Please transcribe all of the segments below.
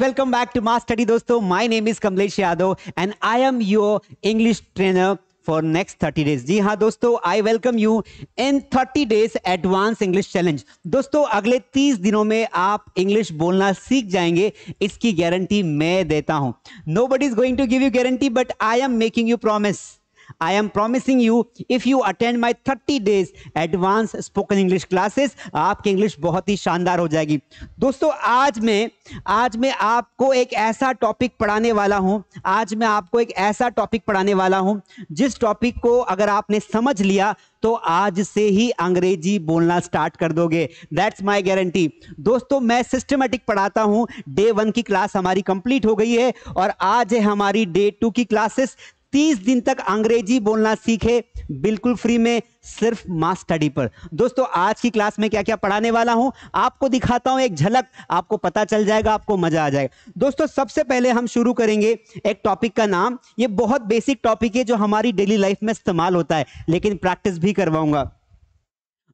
welcome back to Mass Study दोस्तों my name is Kamlesh Yadav and I am your English trainer for next thirty days जी हाँ दोस्तों I welcome you in thirty days advance English challenge दोस्तों अगले तीस दिनों में आप इंग्लिश बोलना सीख जाएंगे इसकी गारंटी मैं देता हूं nobody is going to give you guarantee but I am making you promise I am promising you, if you attend my 30 days advanced spoken English classes, आपकी English बहुत ही शानदार हो जाएगी दोस्तों आज मैं आज मैं आपको एक ऐसा टॉपिक पढ़ाने वाला हूँ आज मैं आपको एक ऐसा टॉपिक पढ़ाने वाला हूँ जिस टॉपिक को अगर आपने समझ लिया तो आज से ही अंग्रेजी बोलना स्टार्ट कर दोगे दैट्स माई गारंटी दोस्तों मैं सिस्टमेटिक पढ़ाता हूँ डे वन की क्लास हमारी कंप्लीट हो गई है और आज है हमारी डे टू की क्लासेस 30 दिन तक अंग्रेजी बोलना सीखे बिल्कुल फ्री में सिर्फ मास स्टडी पर दोस्तों आज की क्लास में क्या क्या पढ़ाने वाला हूं आपको दिखाता हूं एक झलक आपको पता चल जाएगा आपको मजा आ जाएगा दोस्तों सबसे पहले हम शुरू करेंगे एक टॉपिक का नाम ये बहुत बेसिक टॉपिक है जो हमारी डेली लाइफ में इस्तेमाल होता है लेकिन प्रैक्टिस भी करवाऊंगा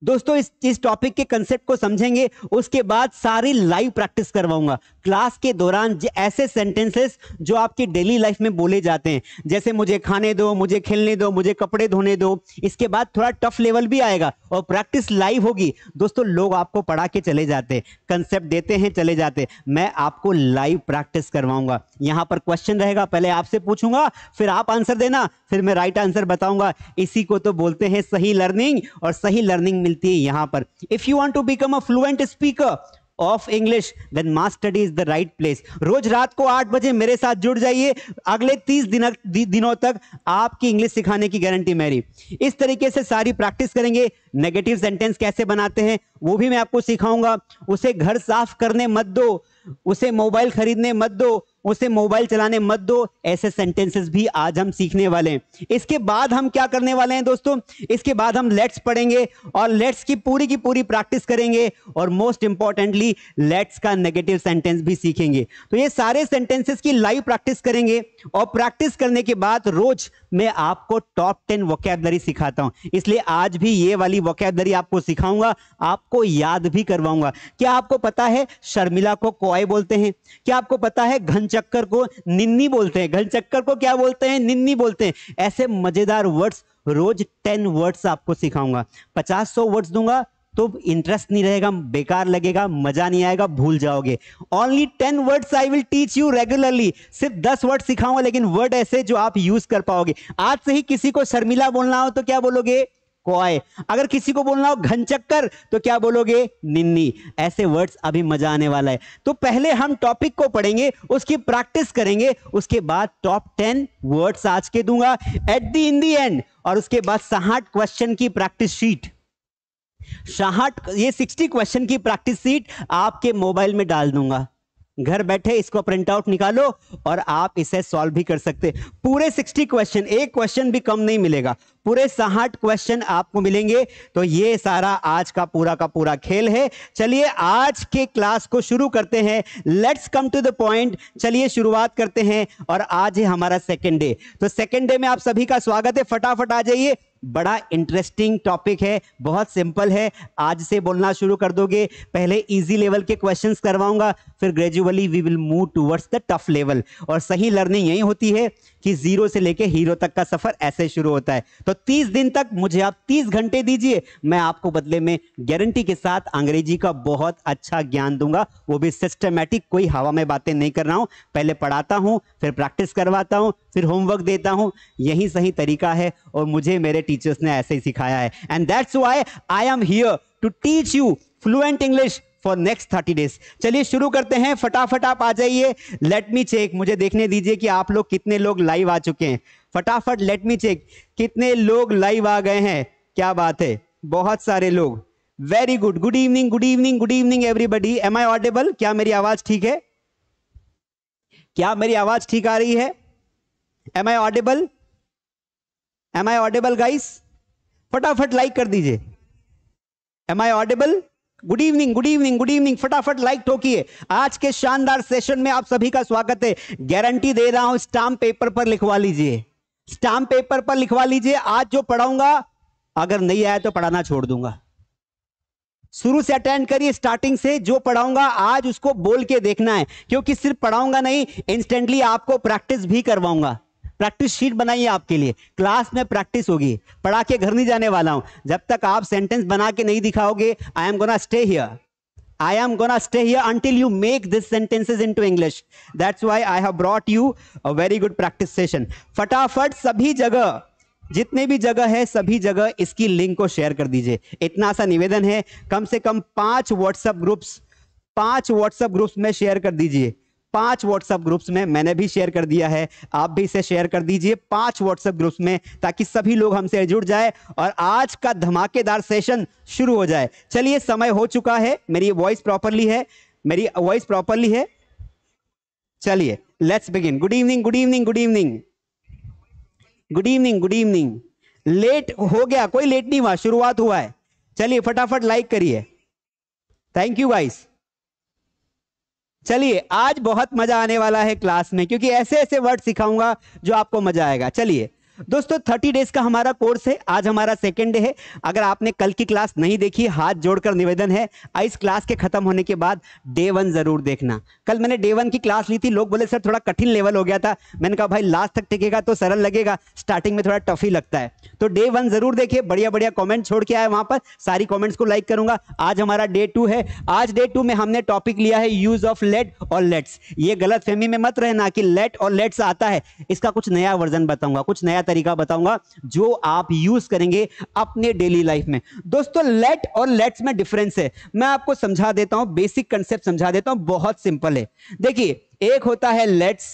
दोस्तों इस इस टॉपिक के कंसेप्ट को समझेंगे उसके बाद सारी लाइव प्रैक्टिस करवाऊंगा क्लास के दौरान ऐसे सेंटेंसेस जो आपकी डेली लाइफ में बोले जाते हैं जैसे मुझे खाने दो मुझे खेलने दो मुझे कपड़े धोने दो इसके बाद थोड़ा टफ लेवल भी आएगा और प्रैक्टिस लाइव होगी दोस्तों लोग आपको पढ़ा के चले जाते कंसेप्ट देते हैं चले जाते मैं आपको लाइव प्रैक्टिस करवाऊंगा यहाँ पर क्वेश्चन रहेगा पहले आपसे पूछूंगा फिर आप आंसर देना फिर मैं राइट आंसर बताऊंगा इसी को तो बोलते हैं सही लर्निंग और सही लर्निंग मिलती है यहाँ पर if you want to become a fluent speaker of English then Mass Study is the right place रोज रात को आठ बजे मेरे साथ जुड़ जाइए अगले तीस दिन, दिनों तक आपकी इंग्लिश सिखाने की गारंटी मेरी इस तरीके से सारी प्रैक्टिस करेंगे नेगेटिव सेंटेंस कैसे बनाते हैं वो भी मैं आपको सिखाऊंगा उसे घर साफ करने मत दो उसे मोबाइल खरीदने मत दो उसे मोबाइल चलाने मत दो ऐसे सेंटेंसेस भी आज हम सीखने वाले हैं इसके बाद हम क्या करने वाले हैं दोस्तों इसके बाद हम लेट्स पढ़ेंगे और लेट्स की पूरी की पूरी प्रैक्टिस करेंगे और मोस्ट इंपॉर्टेंटली लेट्स का नेगेटिव सेंटेंस भी सीखेंगे तो ये सारे सेंटेंसेस की लाइव प्रैक्टिस करेंगे और प्रैक्टिस करने के बाद रोज मैं आपको टॉप टेन वोकैबलरी सिखाता हूं इसलिए आज भी ये वाली वोकैबलरी आपको सिखाऊंगा आपको याद भी करवाऊंगा क्या आपको पता है शर्मिला को कॉय बोलते हैं क्या आपको पता है घनच घनचक्कर को निन्नी बोलते हैं घनचक्कर को क्या बोलते हैं निन्नी बोलते हैं ऐसे मजेदार वर्ड्स रोज टेन वर्ड्स आपको सिखाऊंगा पचास सौ वर्ड्स दूंगा तो इंटरेस्ट नहीं रहेगा बेकार लगेगा मजा नहीं आएगा भूल जाओगे only ten words I will teach you regularly सिर्फ दस वर्ड सिखाऊंगा लेकिन वर्ड ऐसे जो आप यूज कर पाओगे आज से ही किसी को शर्मिला बोलना हो तो क्या बोलोगे कॉय अगर किसी को बोलना हो घनचक्कर तो क्या बोलोगे निन्नी ऐसे वर्ड्स अभी मजा आने वाला है तो पहले हम टॉपिक को पढ़ेंगे उसकी प्रैक्टिस करेंगे उसके बाद टॉप टेन वर्ड्स आज के दूंगा at the in the and और उसके बाद साहठ क्वेश्चन की प्रैक्टिस शीट साहठ ये सिक्सटी क्वेश्चन की प्रैक्टिस शीट आपके मोबाइल में डाल दूंगा घर बैठे इसको प्रिंट आउट निकालो और आप इसे सॉल्व भी कर सकते पूरे 60 क्वेश्चन एक क्वेश्चन भी कम नहीं मिलेगा पूरे साठ क्वेश्चन आपको मिलेंगे तो ये सारा आज का पूरा का पूरा खेल है चलिए आज के क्लास को शुरू करते हैं let's come to the point चलिए शुरुआत करते हैं और आज है हमारा सेकेंड डे तो सेकेंड डे में आप सभी का स्वागत है फटाफट आ जाइए बड़ा इंटरेस्टिंग टॉपिक है बहुत सिंपल है आज से बोलना शुरू कर दोगे पहले इजी लेवल के क्वेश्चंस करवाऊंगा फिर gradually we will move towards the tough level और सही लर्निंग यही होती है कि जीरो से लेके हीरो तक का सफर ऐसे शुरू होता है तो तीस दिन तक मुझे आप तीस घंटे दीजिए मैं आपको बदले में गारंटी के साथ अंग्रेजी का बहुत अच्छा ज्ञान दूंगा वो भी सिस्टमेटिक कोई हवा में बातें नहीं कर रहा हूँ पहले पढ़ाता हूँ फिर प्रैक्टिस करवाता हूँ फिर होमवर्क देता हूँ यही सही तरीका है और मुझे मेरे टीचर्स ने ऐसे ही सिखाया है and that's why I am here to teach you fluent English for next thirty days चलिए शुरू करते हैं फटाफट आप आ जाइए लेट मी चेक मुझे देखने दीजिए कि आप लोग कितने लोग लाइव आ चुके हैं फटाफट लेट मी चेक कितने लोग लाइव आ गए हैं क्या बात है बहुत सारे लोग very good good evening good evening good evening everybody am I audible क्या मेरी आवाज ठीक है क्या मेरी आवाज ठीक आ रही है am I audible am I audible guys फटाफट लाइक कर दीजिए am I audible good evening good evening good evening फटाफट लाइक ठोकिए आज के शानदार सेशन में आप सभी का स्वागत है गारंटी दे रहा हूं स्टाम्प पेपर पर लिखवा लीजिए स्टाम्प पेपर पर लिखवा लीजिए आज जो पढ़ाऊंगा अगर नहीं आया तो पढ़ाना छोड़ दूंगा शुरू से अटेंड करिए स्टार्टिंग से जो पढ़ाऊंगा आज उसको बोल के देखना है क्योंकि सिर्फ पढ़ाऊंगा नहीं इंस्टेंटली आपको प्रैक्टिस भी करवाऊंगा प्रैक्टिस शीट बनाइए आपके लिए क्लास में प्रैक्टिस होगी पढ़ा के घर नहीं जाने वाला हूं जब तक आप सेंटेंस बना के नहीं दिखाओगे I am gonna stay here am gonna stay here until you make this sentences into English that's why I have brought you a very good practice session फटाफट सभी जगह जितने भी जगह है सभी जगह इसकी लिंक को शेयर कर दीजिए इतना सा निवेदन है कम से कम पांच व्हाट्सएप ग्रुप्स पांच व्हाट्सएप ग्रुप्स में शेयर कर दीजिए पांच व्हाट्सएप ग्रुप्स में मैंने भी शेयर कर दिया है आप भी इसे शेयर कर दीजिए पांच व्हाट्सएप ग्रुप्स में ताकि सभी लोग हमसे जुड़ जाए और आज का धमाकेदार सेशन शुरू हो जाए चलिए समय हो चुका है मेरी वॉइस प्रॉपरली है मेरी वॉइस प्रॉपरली है चलिए let's begin good evening good evening good evening good evening good evening late हो गया कोई लेट नहीं हुआ शुरुआत हुआ है चलिए फटाफट लाइक करिए थैंक यू गाइस चलिए आज बहुत मजा आने वाला है क्लास में क्योंकि ऐसे ऐसे वर्ड सिखाऊंगा जो आपको मजा आएगा चलिए दोस्तों थर्टी डेज का हमारा कोर्स है आज हमारा सेकेंड डे है अगर आपने कल की क्लास नहीं देखी हाथ जोड़कर निवेदन है इस क्लास के खत्म होने के बाद डे वन जरूर देखना कल मैंने डे वन की क्लास ली थी लोग बोले सर थोड़ा कठिन लेवल हो गया था मैंने कहा भाई लास्ट तक टिकेगा तो सरल लगेगा स्टार्टिंग में थोड़ा टफ ही लगता है तो डे वन जरूर देखिए बढ़िया बढ़िया कॉमेंट छोड़ के आए वहां पर सारी कॉमेंट्स को लाइक करूंगा आज हमारा डे टू है आज डे टू में हमने टॉपिक लिया है यूज ऑफ लेट और लेट्स ये गलत में मत रहना कि लेट और लेट्स आता है इसका कुछ नया वर्जन बताऊंगा कुछ नया तरीका बताऊंगा जो आप यूज करेंगे अपने डेली लाइफ में दोस्तों लेट और लेट्स में डिफरेंस है मैं आपको समझा देता हूं बेसिक कंसेप्ट समझा देता हूं बहुत सिंपल है देखिए एक होता है लेट्स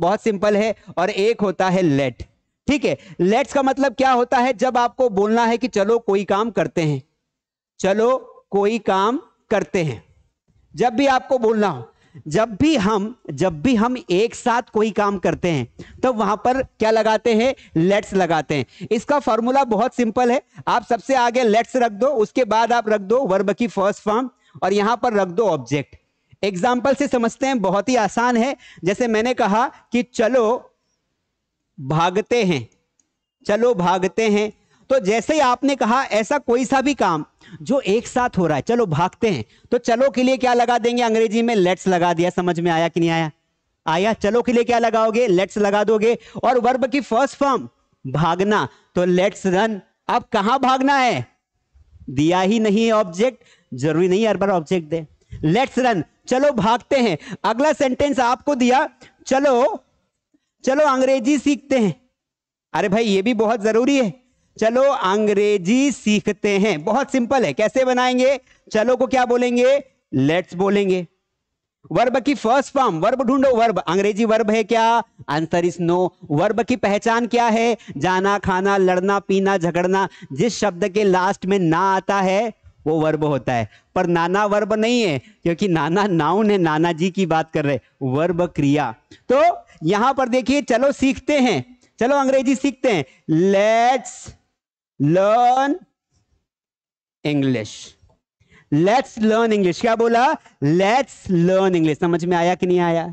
बहुत सिंपल है और एक होता है लेट ठीक है लेट्स का मतलब क्या होता है जब आपको बोलना है कि चलो कोई काम करते हैं चलो कोई काम करते हैं जब भी आपको बोलना हो जब भी हम जब भी हम एक साथ कोई काम करते हैं तब तो वहां पर क्या लगाते हैं लेट्स लगाते हैं इसका फॉर्मूला बहुत सिंपल है आप सबसे आगे लेट्स रख दो उसके बाद आप रख दो वर्ब की फर्स्ट फॉर्म और यहां पर रख दो ऑब्जेक्ट एग्जाम्पल से समझते हैं बहुत ही आसान है जैसे मैंने कहा कि चलो भागते हैं चलो भागते हैं तो जैसे ही आपने कहा ऐसा कोई सा भी काम जो एक साथ हो रहा है चलो भागते हैं तो चलो के लिए क्या लगा देंगे अंग्रेजी में लेट्स लगा दिया समझ में आया कि नहीं आया आया चलो के लिए क्या लगाओगे लेट्स लगा दोगे और वर्ब की फर्स्ट फॉर्म भागना तो लेट्स रन अब कहां भागना है दिया ही नहीं है ऑब्जेक्ट जरूरी नहीं हर बार ऑब्जेक्ट दे लेट्स रन चलो भागते हैं अगला सेंटेंस आपको दिया चलो चलो अंग्रेजी सीखते हैं अरे भाई ये भी बहुत जरूरी है चलो अंग्रेजी सीखते हैं बहुत सिंपल है कैसे बनाएंगे चलो को क्या बोलेंगे लेट्स बोलेंगे वर्ब की फर्स्ट फॉर्म वर्ब ढूंढो वर्ब अंग्रेजी वर्ब है क्या आंसर इज नो वर्ब की पहचान क्या है जाना खाना लड़ना पीना झगड़ना जिस शब्द के लास्ट में ना आता है वो वर्ब होता है पर नाना वर्ब नहीं है क्योंकि नाना नाउन है नाना जी की बात कर रहे वर्ब क्रिया तो यहां पर देखिए चलो सीखते हैं चलो अंग्रेजी सीखते हैं let's learn English let's learn English क्या बोला लेट्स लर्न इंग्लिश समझ में आया कि नहीं आया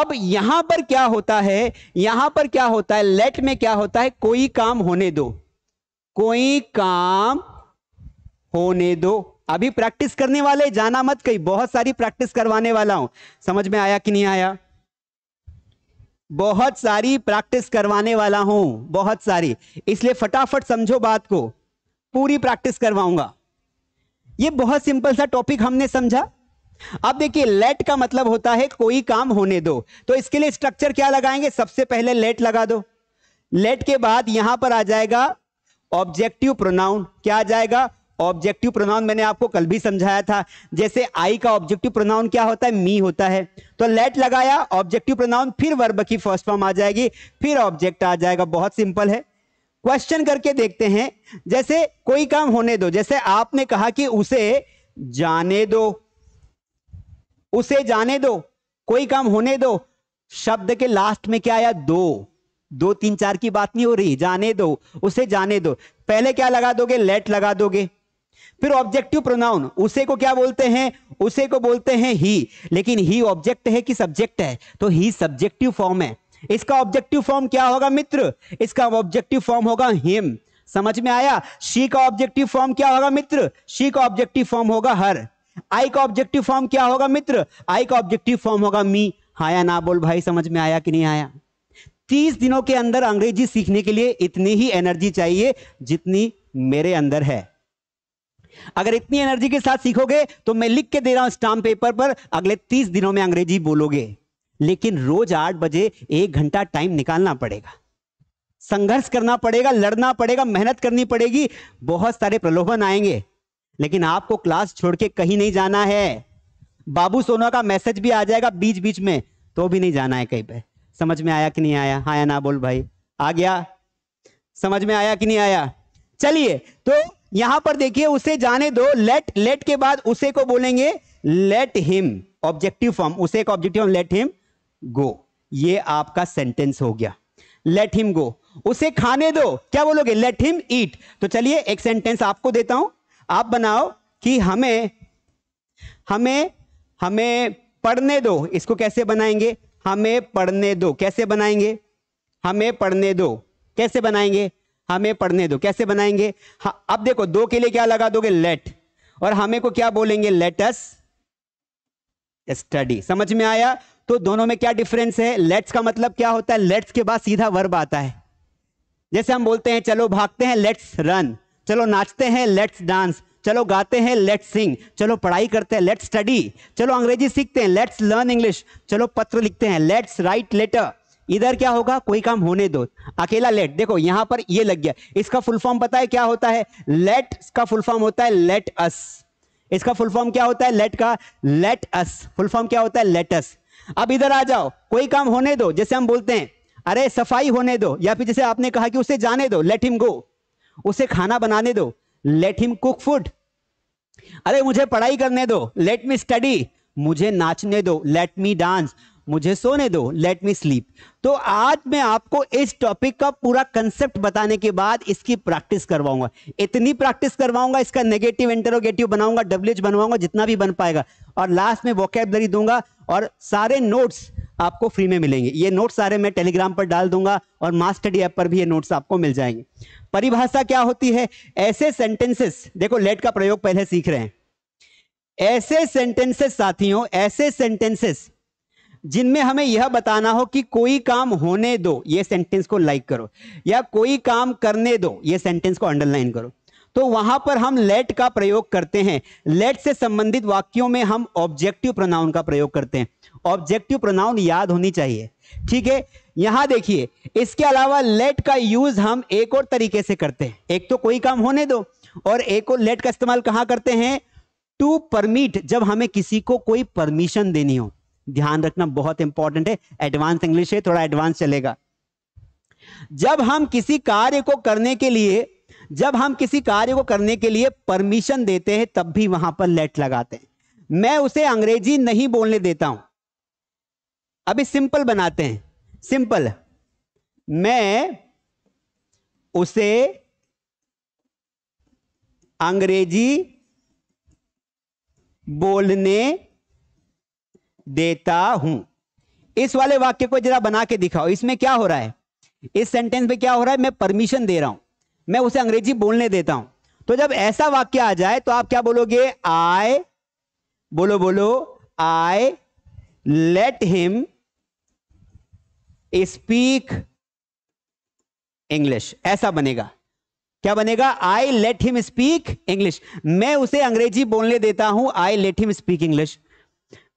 अब यहां पर क्या होता है यहां पर क्या होता है लेट में क्या होता है कोई काम होने दो कोई काम होने दो अभी प्रैक्टिस करने वाले जाना मत कहीं बहुत सारी प्रैक्टिस करवाने वाला हूं समझ में आया कि नहीं आया बहुत सारी प्रैक्टिस करवाने वाला हूं बहुत सारी इसलिए फटाफट समझो बात को पूरी प्रैक्टिस करवाऊंगा ये बहुत सिंपल सा टॉपिक हमने समझा अब देखिए लेट का मतलब होता है कोई काम होने दो तो इसके लिए स्ट्रक्चर क्या लगाएंगे सबसे पहले लेट लगा दो लेट के बाद यहां पर आ जाएगा ऑब्जेक्टिव प्रोनाउन क्या आ जाएगा ऑब्जेक्टिव प्रोनाउन मैंने आपको कल भी समझाया था जैसे आई का ऑब्जेक्टिव प्रोनाउन क्या होता है मी होता है तो लेट लगाया ऑब्जेक्टिव प्रोनाउन फिर वर्ब की फर्स्ट फॉर्म आ जाएगी फिर ऑब्जेक्ट आ जाएगा बहुत सिंपल है क्वेश्चन करके देखते हैं जैसे कोई काम होने दो जैसे आपने कहा कि उसे जाने दो उसे जाने दो कोई काम होने दो शब्द के लास्ट में क्या आया दो दो तीन चार की बात नहीं हो रही जाने दो उसे जाने दो पहले क्या लगा दोगे लेट लगा दोगे फिर ऑब्जेक्टिव प्रोनाउन उसे को क्या बोलते हैं उसे को बोलते हैं ही लेकिन ही ऑब्जेक्ट है कि सब्जेक्ट है तो ही सब्जेक्टिव फॉर्म है इसका ऑब्जेक्टिव फॉर्म क्या होगा मित्र इसका ऑब्जेक्टिव फॉर्म होगा हिम समझ में आया शी का ऑब्जेक्टिव फॉर्म क्या होगा मित्र शी का ऑब्जेक्टिव फॉर्म होगा हर आई का ऑब्जेक्टिव फॉर्म क्या होगा मित्र आई का ऑब्जेक्टिव फॉर्म होगा मी हाँ या ना बोल भाई समझ में आया कि नहीं आया तीस दिनों के अंदर अंग्रेजी सीखने के लिए इतनी ही एनर्जी चाहिए जितनी मेरे अंदर है अगर इतनी एनर्जी के साथ सीखोगे तो मैं लिख के दे रहा हूं स्टाम्प पेपर पर अगले तीस दिनों में अंग्रेजी बोलोगे लेकिन रोज आठ बजे एक घंटा टाइम निकालना पड़ेगा संघर्ष करना पड़ेगा लड़ना पड़ेगा मेहनत करनी पड़ेगी बहुत सारे प्रलोभन आएंगे लेकिन आपको क्लास छोड़ के कहीं नहीं जाना है बाबू सोना का मैसेज भी आ जाएगा बीच बीच में तो भी नहीं जाना है कहीं पे समझ में आया कि नहीं आया हाँ या ना बोल भाई आ गया समझ में आया कि नहीं आया चलिए तो यहां पर देखिए उसे जाने दो लेट लेट के बाद उसे को बोलेंगे लेट हिम ऑब्जेक्टिव फॉर्म उसे का objective form let him go ये आपका सेंटेंस हो गया लेट हिम गो उसे खाने दो क्या बोलोगे लेट हिम ईट तो चलिए एक सेंटेंस आपको देता हूं आप बनाओ कि हमें हमें हमें पढ़ने दो इसको कैसे बनाएंगे हमें पढ़ने दो कैसे बनाएंगे हमें पढ़ने दो कैसे बनाएंगे हमें पढ़ने दो कैसे बनाएंगे हाँ, अब देखो दो के लिए क्या लगा दोगे लेट और हमें को क्या बोलेंगे लेटस स्टडी समझ में आया तो दोनों में क्या डिफरेंस है लेट्स का मतलब क्या होता है लेट्स के बाद सीधा वर्ब आता है जैसे हम बोलते हैं चलो भागते हैं लेट्स रन चलो नाचते हैं लेट्स डांस चलो गाते हैं लेट्स सिंग चलो पढ़ाई करते हैं लेट्स स्टडी चलो अंग्रेजी सीखते हैं लेट्स लर्न इंग्लिश चलो पत्र लिखते हैं लेट्स राइट लेटर इधर क्या होगा कोई काम होने दो अकेला लेट देखो यहां पर ये लग गया इसका फुल फॉर्म पता है क्या होता है लेट का फुल फॉर्म होता है लेट अस इसका फुल फॉर्म क्या होता है लेट का लेट अस फुल फॉर्म क्या होता है लेटस अब इधर आ जाओ कोई काम होने दो जैसे हम बोलते हैं अरे सफाई होने दो या फिर जैसे आपने कहा कि उसे जाने दो लेट हिम गो उसे खाना बनाने दो लेट हिम कुक फूड अरे मुझे पढ़ाई करने दो लेट मी स्टडी मुझे नाचने दो लेट मी डांस मुझे सोने दो लेट मी स्लीप तो आज मैं आपको इस टॉपिक का पूरा कंसेप्ट बताने के बाद इसकी प्रैक्टिस करवाऊंगा इतनी प्रैक्टिस करवाऊंगा इसका नेगेटिव इंटरोगेटिव बनाऊंगा डब्ल्यूच बनवाऊंगा जितना भी बन पाएगा और लास्ट में वोकेबलरी दूंगा और सारे नोट्स आपको फ्री में मिलेंगे ये नोट सारे मैं टेलीग्राम पर डाल दूंगा और मास्टडी ऐप पर भी ये नोट्स आपको मिल जाएंगे परिभाषा क्या होती है ऐसे सेंटेंसेस देखो लेट का प्रयोग पहले सीख रहे हैं ऐसे सेंटेंसेस साथियों ऐसे सेंटेंसेस जिनमें हमें यह बताना हो कि कोई काम होने दो ये सेंटेंस को लाइक करो या कोई काम करने दो ये सेंटेंस को अंडरलाइन करो तो वहां पर हम लेट का प्रयोग करते हैं लेट से संबंधित वाक्यों में हम ऑब्जेक्टिव प्रोनाउन का प्रयोग करते हैं ऑब्जेक्टिव प्रोनाउन याद होनी चाहिए ठीक है यहां देखिए इसके अलावा लेट का यूज हम एक और तरीके से करते हैं एक तो कोई काम होने दो और एक और लेट का इस्तेमाल कहां करते हैं टू परमिट जब हमें किसी को कोई परमिशन देनी हो ध्यान रखना बहुत इंपॉर्टेंट है एडवांस इंग्लिश है थोड़ा एडवांस चलेगा जब हम किसी कार्य को करने के लिए जब हम किसी कार्य को करने के लिए परमिशन देते हैं तब भी वहां पर लेट लगाते हैं मैं उसे अंग्रेजी नहीं बोलने देता हूं अभी सिंपल बनाते हैं सिंपल मैं उसे अंग्रेजी बोलने देता हूं इस वाले वाक्य को जरा बना के दिखाओ इसमें क्या हो रहा है इस सेंटेंस में क्या हो रहा है मैं परमिशन दे रहा हूं मैं उसे अंग्रेजी बोलने देता हूं तो जब ऐसा वाक्य आ जाए तो आप क्या बोलोगे आय बोलो बोलो I let him speak English ऐसा बनेगा क्या बनेगा I let him speak English मैं उसे अंग्रेजी बोलने देता हूं I let him speak English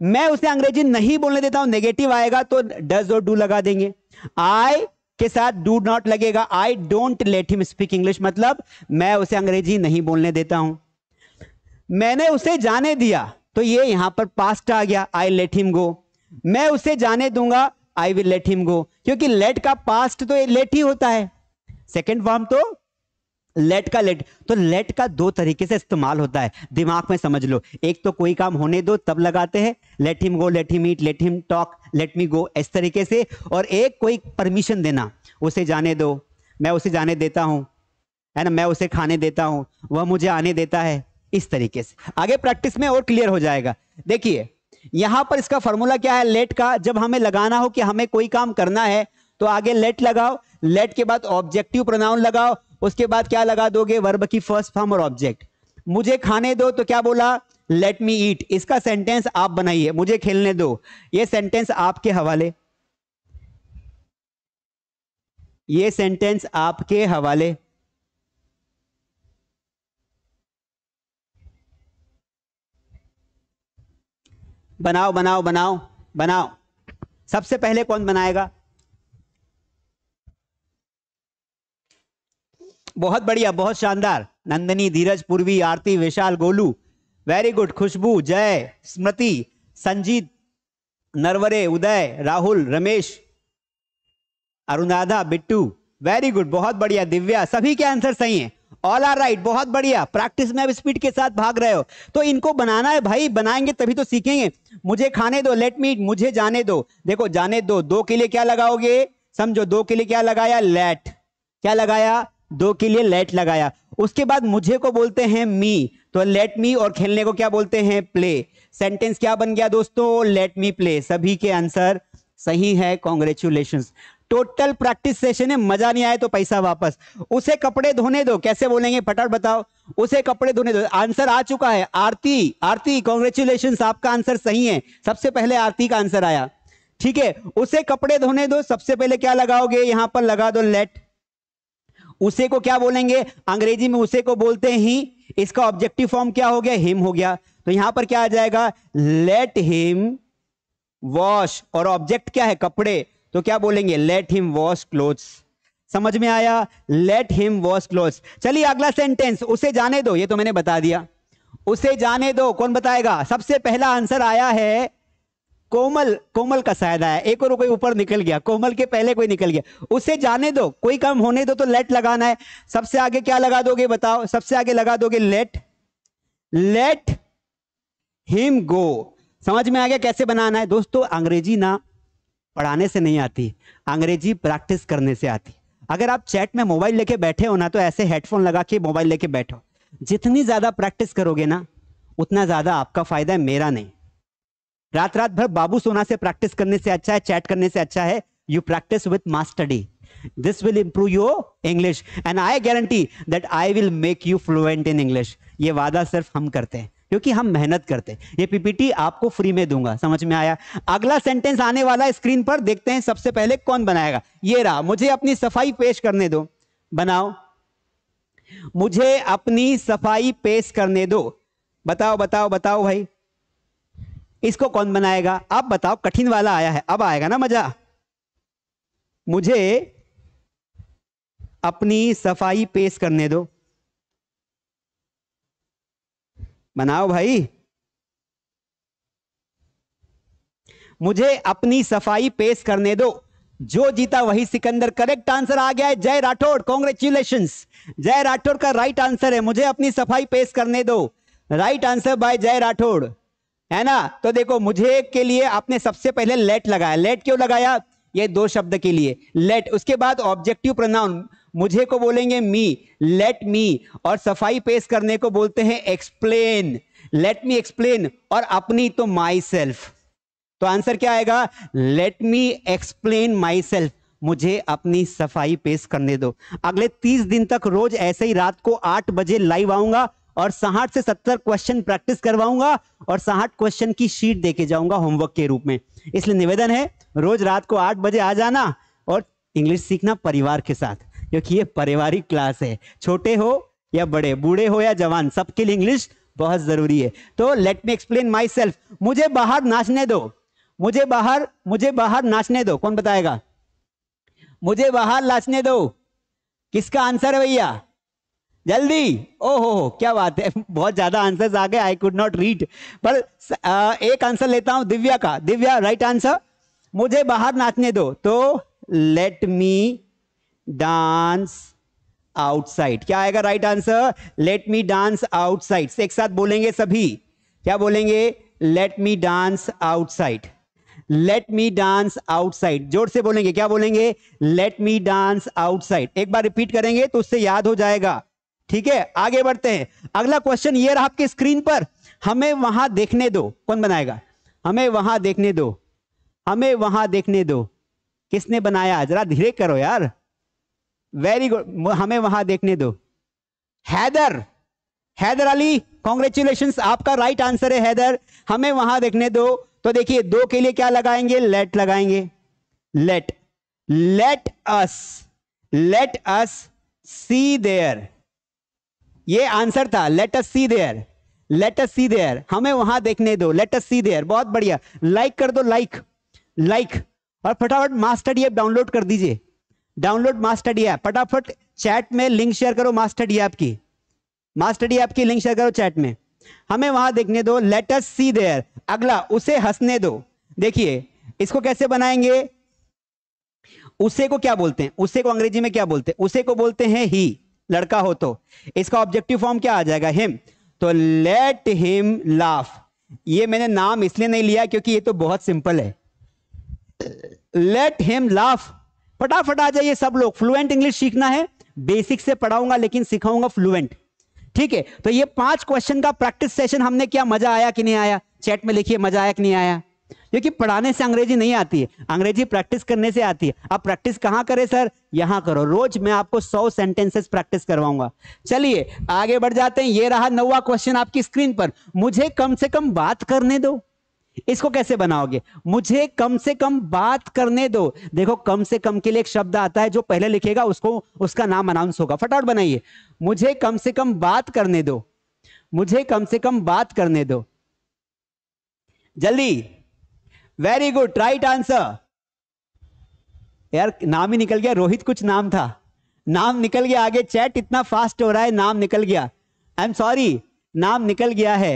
मैं उसे अंग्रेजी नहीं बोलने देता हूं नेगेटिव आएगा तो डज और डू लगा देंगे आई के साथ डू नॉट लगेगा I don't let him speak English मतलब मैं उसे अंग्रेजी नहीं बोलने देता हूं मैंने उसे जाने दिया तो ये यहां पर पास्ट आ गया आई लेट हिम गो मैं उसे जाने दूंगा I will let him go क्योंकि लेट का पास्ट तो लेट ही होता है सेकेंड फॉर्म तो लेट का लेट तो लेट का दो तरीके से इस्तेमाल होता है दिमाग में समझ लो एक तो कोई काम होने दो तब लगाते हैं let him go let him eat let him talk let me go इस तरीके से और एक कोई परमिशन देना उसे जाने दो मैं उसे जाने देता हूं है ना मैं उसे खाने देता हूं वह मुझे आने देता है इस तरीके से आगे प्रैक्टिस में और क्लियर हो जाएगा देखिए यहां पर इसका फॉर्मूला क्या है लेट का जब हमें लगाना हो कि हमें कोई काम करना है तो आगे लेट लगाओ लेट के बाद ऑब्जेक्टिव प्रोनाउन लगाओ उसके बाद क्या लगा दोगे वर्ब की फर्स्ट फॉर्म और ऑब्जेक्ट मुझे खाने दो तो क्या बोला लेट मी ईट इसका सेंटेंस आप बनाइए मुझे खेलने दो ये सेंटेंस आपके हवाले ये सेंटेंस आपके हवाले बनाओ बनाओ बनाओ बनाओ सबसे पहले कौन बनाएगा बहुत बढ़िया बहुत शानदार Nandini Dheeraj Purvi Aarti Vishal Golu very good Khushboo Jay Smriti Sanjeet Narware Uday Rahul Ramesh Arunadha Bittu very good बहुत बढ़िया दिव्या सभी के आंसर सही हैं ऑल आर राइट बहुत बढ़िया प्रैक्टिस में अब स्पीड के साथ भाग रहे हो तो इनको बनाना है भाई बनाएंगे तभी तो सीखेंगे मुझे खाने दो लेट मी मुझे जाने दो देखो जाने दो दो के लिए क्या लगाओगे समझो दो के लिए क्या लगाया लेट क्या लगाया दो के लिए लेट लगाया उसके बाद मुझे को बोलते हैं मी तो लेट मी और खेलने को क्या बोलते हैं प्ले सेंटेंस क्या बन गया दोस्तों लेट मी प्ले सभी के आंसर सही है कॉन्ग्रेचुलेशन टोटल प्रैक्टिस सेशन है मजा नहीं आया तो पैसा वापस उसे कपड़े धोने दो कैसे बोलेंगे फटाफट बताओ उसे कपड़े धोने दो आंसर आ चुका है आरती आरती कॉन्ग्रेचुलेशन आपका आंसर सही है सबसे पहले आरती का आंसर आया ठीक है उसे कपड़े धोने दो सबसे पहले क्या लगाओगे यहां पर लगा दो लेट उसे को क्या बोलेंगे अंग्रेजी में उसे को बोलते ही इसका ऑब्जेक्टिव फॉर्म क्या हो गया हिम हो गया तो यहां पर क्या आ जाएगा लेट हिम वॉश और ऑब्जेक्ट क्या है कपड़े तो क्या बोलेंगे लेट हिम वॉश क्लोथ समझ में आया लेट हिम वॉश क्लोथ चलिए अगला सेंटेंस उसे जाने दो ये तो मैंने बता दिया उसे जाने दो कौन बताएगा सबसे पहला आंसर आया है कोमल कोमल का सायद है एक और कोई ऊपर निकल गया कोमल के पहले कोई निकल गया उसे जाने दो कोई काम होने दो तो लेट लगाना है सबसे आगे क्या लगा दोगे बताओ सबसे आगे लगा दोगे लेट लेट हिम गो समझ में आ गया कैसे बनाना है दोस्तों अंग्रेजी ना पढ़ाने से नहीं आती अंग्रेजी प्रैक्टिस करने से आती अगर आप चैट में मोबाइल लेके बैठे हो ना तो ऐसे हेडफोन लगा के मोबाइल लेके बैठो जितनी ज़्यादा प्रैक्टिस करोगे ना उतना ज़्यादा आपका फायदा है मेरा नहीं रात रात भर बाबू सोना से प्रैक्टिस करने से अच्छा है चैट करने से अच्छा है you practice with master D this will improve your English and I guarantee that I will make you fluent in English ये वादा सिर्फ हम करते हैं क्योंकि हम मेहनत करते हैं ये पीपीटी आपको फ्री में दूंगा समझ में आया अगला सेंटेंस आने वाला स्क्रीन पर देखते हैं सबसे पहले कौन बनाएगा ये रहा मुझे अपनी सफाई पेश करने दो बनाओ मुझे अपनी सफाई पेश करने दो बताओ बताओ बताओ भाई इसको कौन बनाएगा आप बताओ कठिन वाला आया है अब आएगा ना मजा मुझे अपनी सफाई पेश करने दो बनाओ भाई मुझे अपनी सफाई पेश करने दो जो जीता वही सिकंदर करेक्ट आंसर आ गया है जय राठौड़ कॉन्ग्रेचुलेशन जय राठौड़ का राइट आंसर है मुझे अपनी सफाई पेश करने दो राइट आंसर बाय जय राठौड़ है ना तो देखो मुझे के लिए आपने सबसे पहले लेट लगाया लेट क्यों लगाया ये दो शब्द के लिए लेट उसके बाद ऑब्जेक्टिव प्रोनाउन मुझे को बोलेंगे मी लेट मी और सफाई पेश करने को बोलते हैं एक्सप्लेन लेट मी एक्सप्लेन और अपनी तो माई सेल्फ तो आंसर क्या आएगा let me explain myself मुझे अपनी सफाई पेश करने दो अगले तीस दिन तक रोज ऐसे ही रात को आठ बजे लाइव आऊंगा और साठ से सत्तर क्वेश्चन प्रैक्टिस करवाऊंगा और साठ क्वेश्चन की शीट देके जाऊंगा होमवर्क के रूप में इसलिए निवेदन है रोज रात को आठ बजे आ जाना और इंग्लिश सीखना परिवार के साथ क्योंकि ये पारिवारिक क्लास है छोटे हो या बड़े बूढ़े हो या जवान सबके लिए इंग्लिश बहुत जरूरी है तो let me explain myself मुझे बाहर नाचने दो मुझे बाहर मुझे बाहर नाचने दो कौन बताएगा मुझे बाहर नाचने दो किसका आंसर है भैया जल्दी ओहो क्या बात है बहुत ज्यादा आंसर्स आ गए आई कुड नॉट रीड पर एक आंसर लेता हूं दिव्या का दिव्या राइट आंसर मुझे बाहर नाचने दो तो लेट मी डांस आउटसाइड क्या आएगा right answer let me dance outside एक साथ बोलेंगे सभी क्या बोलेंगे let me dance outside let me dance outside जोर से बोलेंगे क्या बोलेंगे लेट मी डांस आउटसाइड एक बार रिपीट करेंगे तो उससे याद हो जाएगा ठीक है आगे बढ़ते हैं अगला क्वेश्चन ये रहा आपके स्क्रीन पर हमें वहां देखने दो कौन बनाएगा हमें वहां देखने दो हमें वहां देखने दो किसने बनाया जरा धीरे करो यार वेरी गुड हमें वहां देखने दो हैदर हैदर अली कॉन्ग्रेचुलेशन आपका राइट आंसर है हैदर हमें वहां देखने दो तो देखिए दो के लिए क्या लगाएंगे लेट लगाएंगे let let us let us see there ये आंसर था let us see there let us see there हमें वहां देखने दो लेट अस सी देयर बहुत बढ़िया लाइक कर दो लाइक लाइक और फटाफट मास्टर ऐप डाउनलोड कर दीजिए डाउनलोड मास्टडी ऐप फटाफट चैट में लिंक शेयर करो मास्टर ऐप की मास्टडी ऐप की लिंक शेयर करो चैट में हमें वहां देखने दो लेट अस सी देयर अगला उसे हंसने दो देखिए इसको कैसे बनाएंगे उसे को क्या बोलते हैं उसे को अंग्रेजी में क्या बोलते हैं उसे को बोलते हैं ही लड़का हो तो इसका ऑब्जेक्टिव फॉर्म क्या आ जाएगा हिम तो लेट हिम लाफ ये मैंने नाम इसलिए नहीं लिया क्योंकि ये तो बहुत सिंपल है लेट हिम लाफ फटाफट आ जाइए सब लोग फ्लुएंट इंग्लिश सीखना है बेसिक से पढ़ाऊंगा लेकिन सिखाऊंगा फ्लुएंट ठीक है तो ये पांच क्वेश्चन का प्रैक्टिस सेशन हमने क्या मजा आया कि नहीं आया चैट में लिखिए मजा आया कि नहीं आया क्योंकि पढ़ाने से अंग्रेजी नहीं आती है अंग्रेजी प्रैक्टिस करने से आती है आप प्रैक्टिस कहाँ करें सर यहाँ करो रोज मैं आपको सौ सेंटेंसेस प्रैक्टिस करवाऊंगा चलिए आगे बढ़ जाते हैं ये रहा नवा क्वेश्चन आपकी स्क्रीन पर मुझे कम से कम बात करने दो इसको कैसे बनाओगे मुझे कम से कम बात करने दो देखो कम से कम के लिए एक शब्द आता है जो पहले लिखेगा उसको उसका नाम अनाउंस होगा फटाफट बनाइए मुझे कम से कम बात करने दो मुझे कम से कम बात करने दो जल्दी वेरी गुड राइट आंसर यार नाम ही निकल गया रोहित कुछ नाम था नाम निकल गया आगे चैट इतना फास्ट हो रहा है नाम निकल गया आई एम सॉरी नाम निकल गया है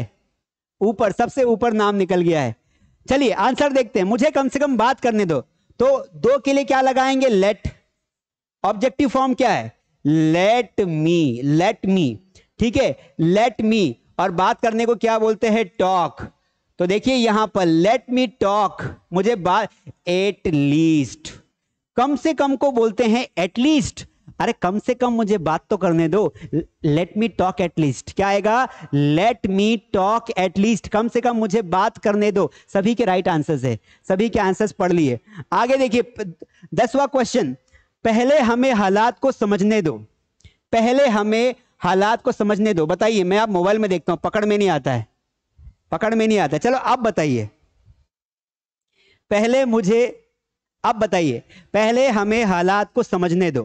ऊपर सबसे ऊपर नाम निकल गया है चलिए आंसर देखते हैं मुझे कम से कम बात करने दो तो दो के लिए क्या लगाएंगे लेट ऑब्जेक्टिव फॉर्म क्या है लेट मी लेट मी ठीक है लेट मी और बात करने को क्या बोलते हैं टॉक तो देखिए यहां पर लेट मी टॉक मुझे बात एट लीस्ट कम से कम को बोलते हैं एटलीस्ट अरे कम से कम मुझे बात तो करने दो लेट मी टॉक एटलीस्ट क्या आएगा लेट मी टॉक एटलीस्ट कम से कम मुझे बात करने दो सभी के राइट आंसर्स है सभी के आंसर्स पढ़ लिए आगे देखिए दसवा क्वेश्चन पहले हमें हालात को समझने दो पहले हमें हालात को समझने दो बताइए मैं आप मोबाइल में देखता हूं पकड़ में नहीं आता है पकड़ में नहीं आता चलो आप बताइए पहले मुझे आप बताइए पहले हमें हालात को समझने दो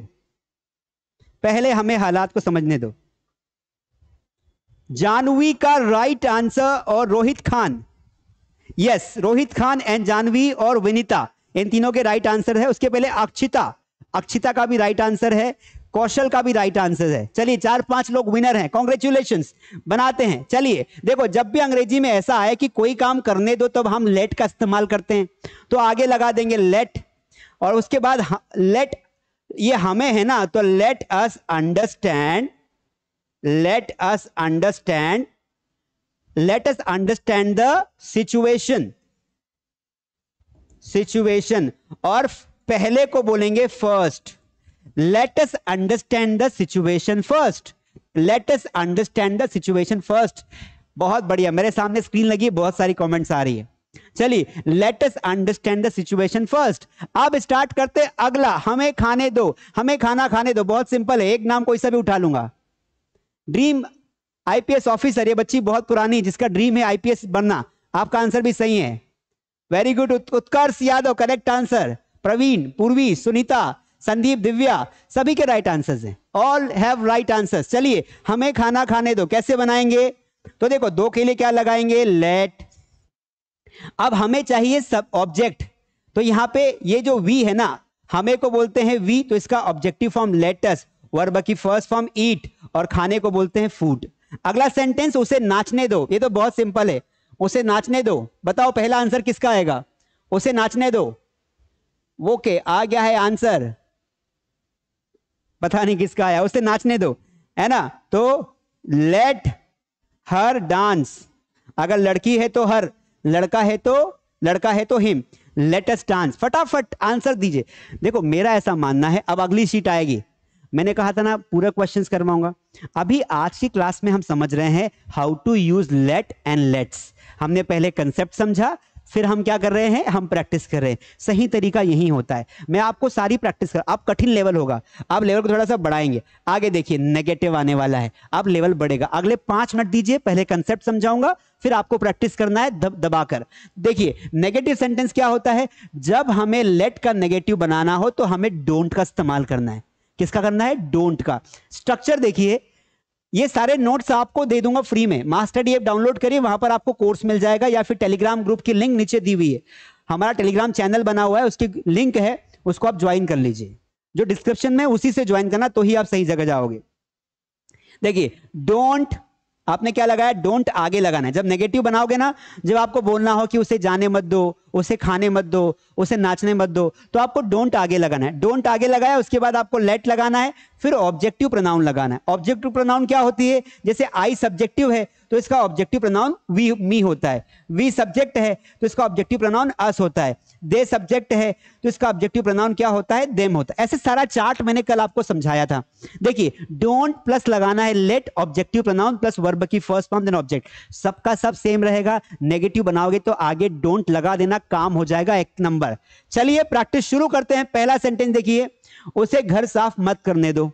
पहले हमें हालात को समझने दो जानवी का राइट आंसर और रोहित खान यस रोहित खान एंड जानवी और विनीता इन तीनों के राइट आंसर है उसके पहले अक्षिता अक्षिता का भी राइट आंसर है कौशल का भी राइट आंसर है चलिए चार पांच लोग विनर हैं कॉन्ग्रेचुलेशन बनाते हैं चलिए देखो जब भी अंग्रेजी में ऐसा है कि कोई काम करने दो तब तो हम लेट का इस्तेमाल करते हैं तो आगे लगा देंगे लेट और उसके बाद लेट ये हमें है ना तो let us understand let us understand let us understand the situation situation और पहले को बोलेंगे first let's understand the situation first let's understand the situation first बहुत बढ़िया मेरे सामने स्क्रीन लगी है बहुत सारी कमेंट्स आ रही है चलिए let's understand the situation first अब स्टार्ट करते अगला हमें खाने दो हमें खाना खाने दो बहुत सिंपल है एक नाम कोई सा भी उठा लूंगा ड्रीम आईपीएस ऑफिसर ये बच्ची बहुत पुरानी जिसका ड्रीम है आईपीएस बनना आपका आंसर भी सही है very good Utkarsh Yadav correct answer Praveen Purvi Sunita Sandeep Divya सभी के राइट आंसर्स हैं ऑल हैव राइट आंसर्स चलिए हमें खाना खाने दो कैसे बनाएंगे तो देखो दो के लिए क्या लगाएंगे लेट अब हमें चाहिए सब ऑब्जेक्ट तो यहां पे ये जो वी है ना हमें को बोलते हैं वी तो इसका ऑब्जेक्टिव फॉर्म लेटस वर्ब की फर्स्ट फॉर्म ईट और खाने को बोलते हैं फूड अगला सेंटेंस उसे नाचने दो ये तो बहुत सिंपल है उसे नाचने दो बताओ पहला आंसर किसका आएगा उसे नाचने दो ओके आ गया है आंसर पता नहीं किसका आया उसे नाचने दो है ना तो लेट हर डांस अगर लड़की है तो हर लड़का है तो लड़का है तो हिम लेटेस्ट डांस फटाफट आंसर दीजिए देखो मेरा ऐसा मानना है अब अगली सीट आएगी मैंने कहा था ना पूरा क्वेश्चन करवाऊंगा अभी आज की क्लास में हम समझ रहे हैं how to use let and let's हमने पहले कंसेप्ट समझा फिर हम क्या कर रहे हैं हम प्रैक्टिस कर रहे हैं सही तरीका यही होता है मैं आपको सारी प्रैक्टिस कर आप कठिन लेवल होगा आप लेवल को थोड़ा सा बढ़ाएंगे आगे देखिए नेगेटिव आने वाला है आप लेवल बढ़ेगा अगले पांच मिनट दीजिए पहले कंसेप्ट समझाऊंगा फिर आपको प्रैक्टिस करना है दब दबाकर देखिए नेगेटिव सेंटेंस क्या होता है जब हमें लेट का नेगेटिव बनाना हो तो हमें डोंट का इस्तेमाल करना है किसका करना है डोंट का स्ट्रक्चर देखिए ये सारे नोट्स आपको दे दूंगा फ्री में मास्टर डी डाउनलोड करिए वहां पर आपको कोर्स मिल जाएगा या फिर टेलीग्राम ग्रुप की लिंक नीचे दी हुई है हमारा टेलीग्राम चैनल बना हुआ है उसकी लिंक है उसको आप ज्वाइन कर लीजिए जो डिस्क्रिप्शन में उसी से ज्वाइन करना तो ही आप सही जगह जाओगे देखिए डोंट आपने क्या लगाया डोंट आगे लगाना है जब नेगेटिव बनाओगे ना जब आपको बोलना हो कि उसे जाने मत दो उसे खाने मत दो उसे नाचने मत दो तो आपको डोंट आगे लगाना है डोंट आगे लगाया उसके बाद आपको लेट लगाना है फिर ऑब्जेक्टिव प्रोनाउन लगाना है ऑब्जेक्टिव प्रोनाउन क्या होती है जैसे आई सब्जेक्टिव है तो इसका ऑब्जेक्टिव प्रोनाउन वी मी होता है वी सब्जेक्ट है तो इसका ऑब्जेक्टिव प्रोनाउन अस होता है दे सब्जेक्ट है तो इसका ऑब्जेक्टिव प्रोनाउन क्या होता है देम होता है ऐसे सारा चार्ट मैंने कल आपको समझाया था देखिए डोंट प्लस लगाना है let objective pronoun plus verb की फर्स्ट फॉर्म देन ऑब्जेक्ट सबका सब सेम रहेगा नेगेटिव बनाओगे तो आगे डोंट लगा देना अपना काम हो जाएगा एक नंबर चलिए प्रैक्टिस शुरू करते हैं पहला सेंटेंस देखिए उसे घर साफ मत करने दो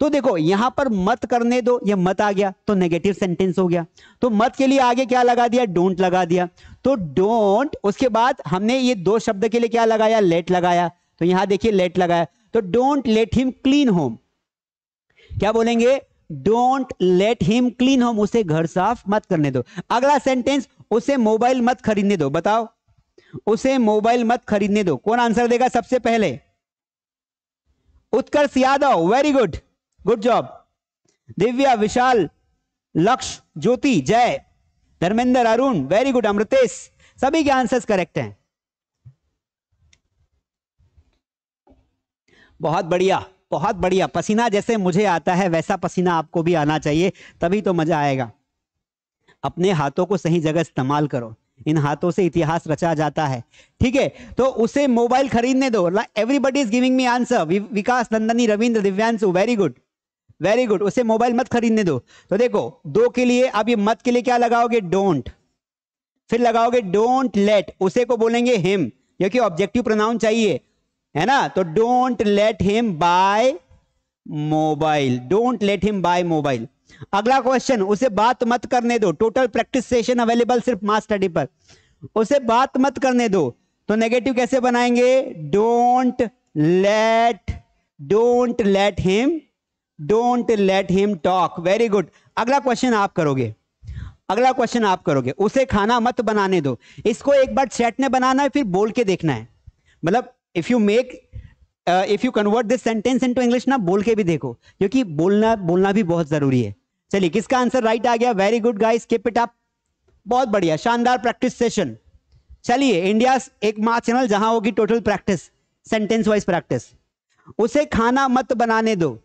तो देखो यहां पर मत करने दो ये मत आ गया तो नेगेटिव सेंटेंस हो गया तो मत के लिए आगे क्या लगा दिया डोंट लगा दिया तो डोंट उसके बाद हमने ये दो शब्द के लिए क्या लगाया लेट लगाया तो यहां देखिए लेट लगाया तो don't let him clean home क्या बोलेंगे don't let him clean home उसे घर साफ मत करने दो अगला सेंटेंस उसे मोबाइल मत खरीदने दो बताओ उसे मोबाइल मत खरीदने दो कौन आंसर देगा सबसे पहले Utkarsh Yadav very good good job Divya Vishal Lakshya Jyoti Jay Dharmendra Arun very good Amritesh सभी के आंसर्स करेक्ट हैं बहुत बढ़िया बहुत बढ़िया पसीना जैसे मुझे आता है वैसा पसीना आपको भी आना चाहिए तभी तो मजा आएगा अपने हाथों को सही जगह इस्तेमाल करो इन हाथों से इतिहास रचा जाता है ठीक है तो उसे मोबाइल खरीदने दो everybody is giving me answer Vikas Nandini Ravindra Divyanshu very good very good उसे मोबाइल मत खरीदने दो तो देखो दो के लिए अब ये मत के लिए क्या लगाओगे डोंट फिर लगाओगे डोंट लेट उसे को बोलेंगे हिम क्योंकि ऑब्जेक्टिव प्रोनाउन चाहिए है ना तो don't let him buy mobile don't let him buy mobile अगला क्वेश्चन उसे बात मत करने दो टोटल प्रैक्टिस सेशन अवेलेबल सिर्फ मास स्टडी पर उसे बात मत करने दो तो नेगेटिव कैसे बनाएंगे don't let don't let him don't let him talk very good अगला क्वेश्चन आप करोगे अगला क्वेश्चन आप करोगे उसे खाना मत बनाने दो इसको एक बार सेट ने बनाना है फिर बोल के देखना है मतलब if you make if you convert this sentence into English ना बोल के भी देखो क्योंकि बोलना बोलना भी बहुत जरूरी है चलिए किसका आंसर राइट आ गया very good guys keep it up बहुत बढ़िया शानदार प्रैक्टिस सेशन चलिए इंडिया एक मा चैनल जहां होगी total practice sentence wise practice उसे खाना मत बनाने दो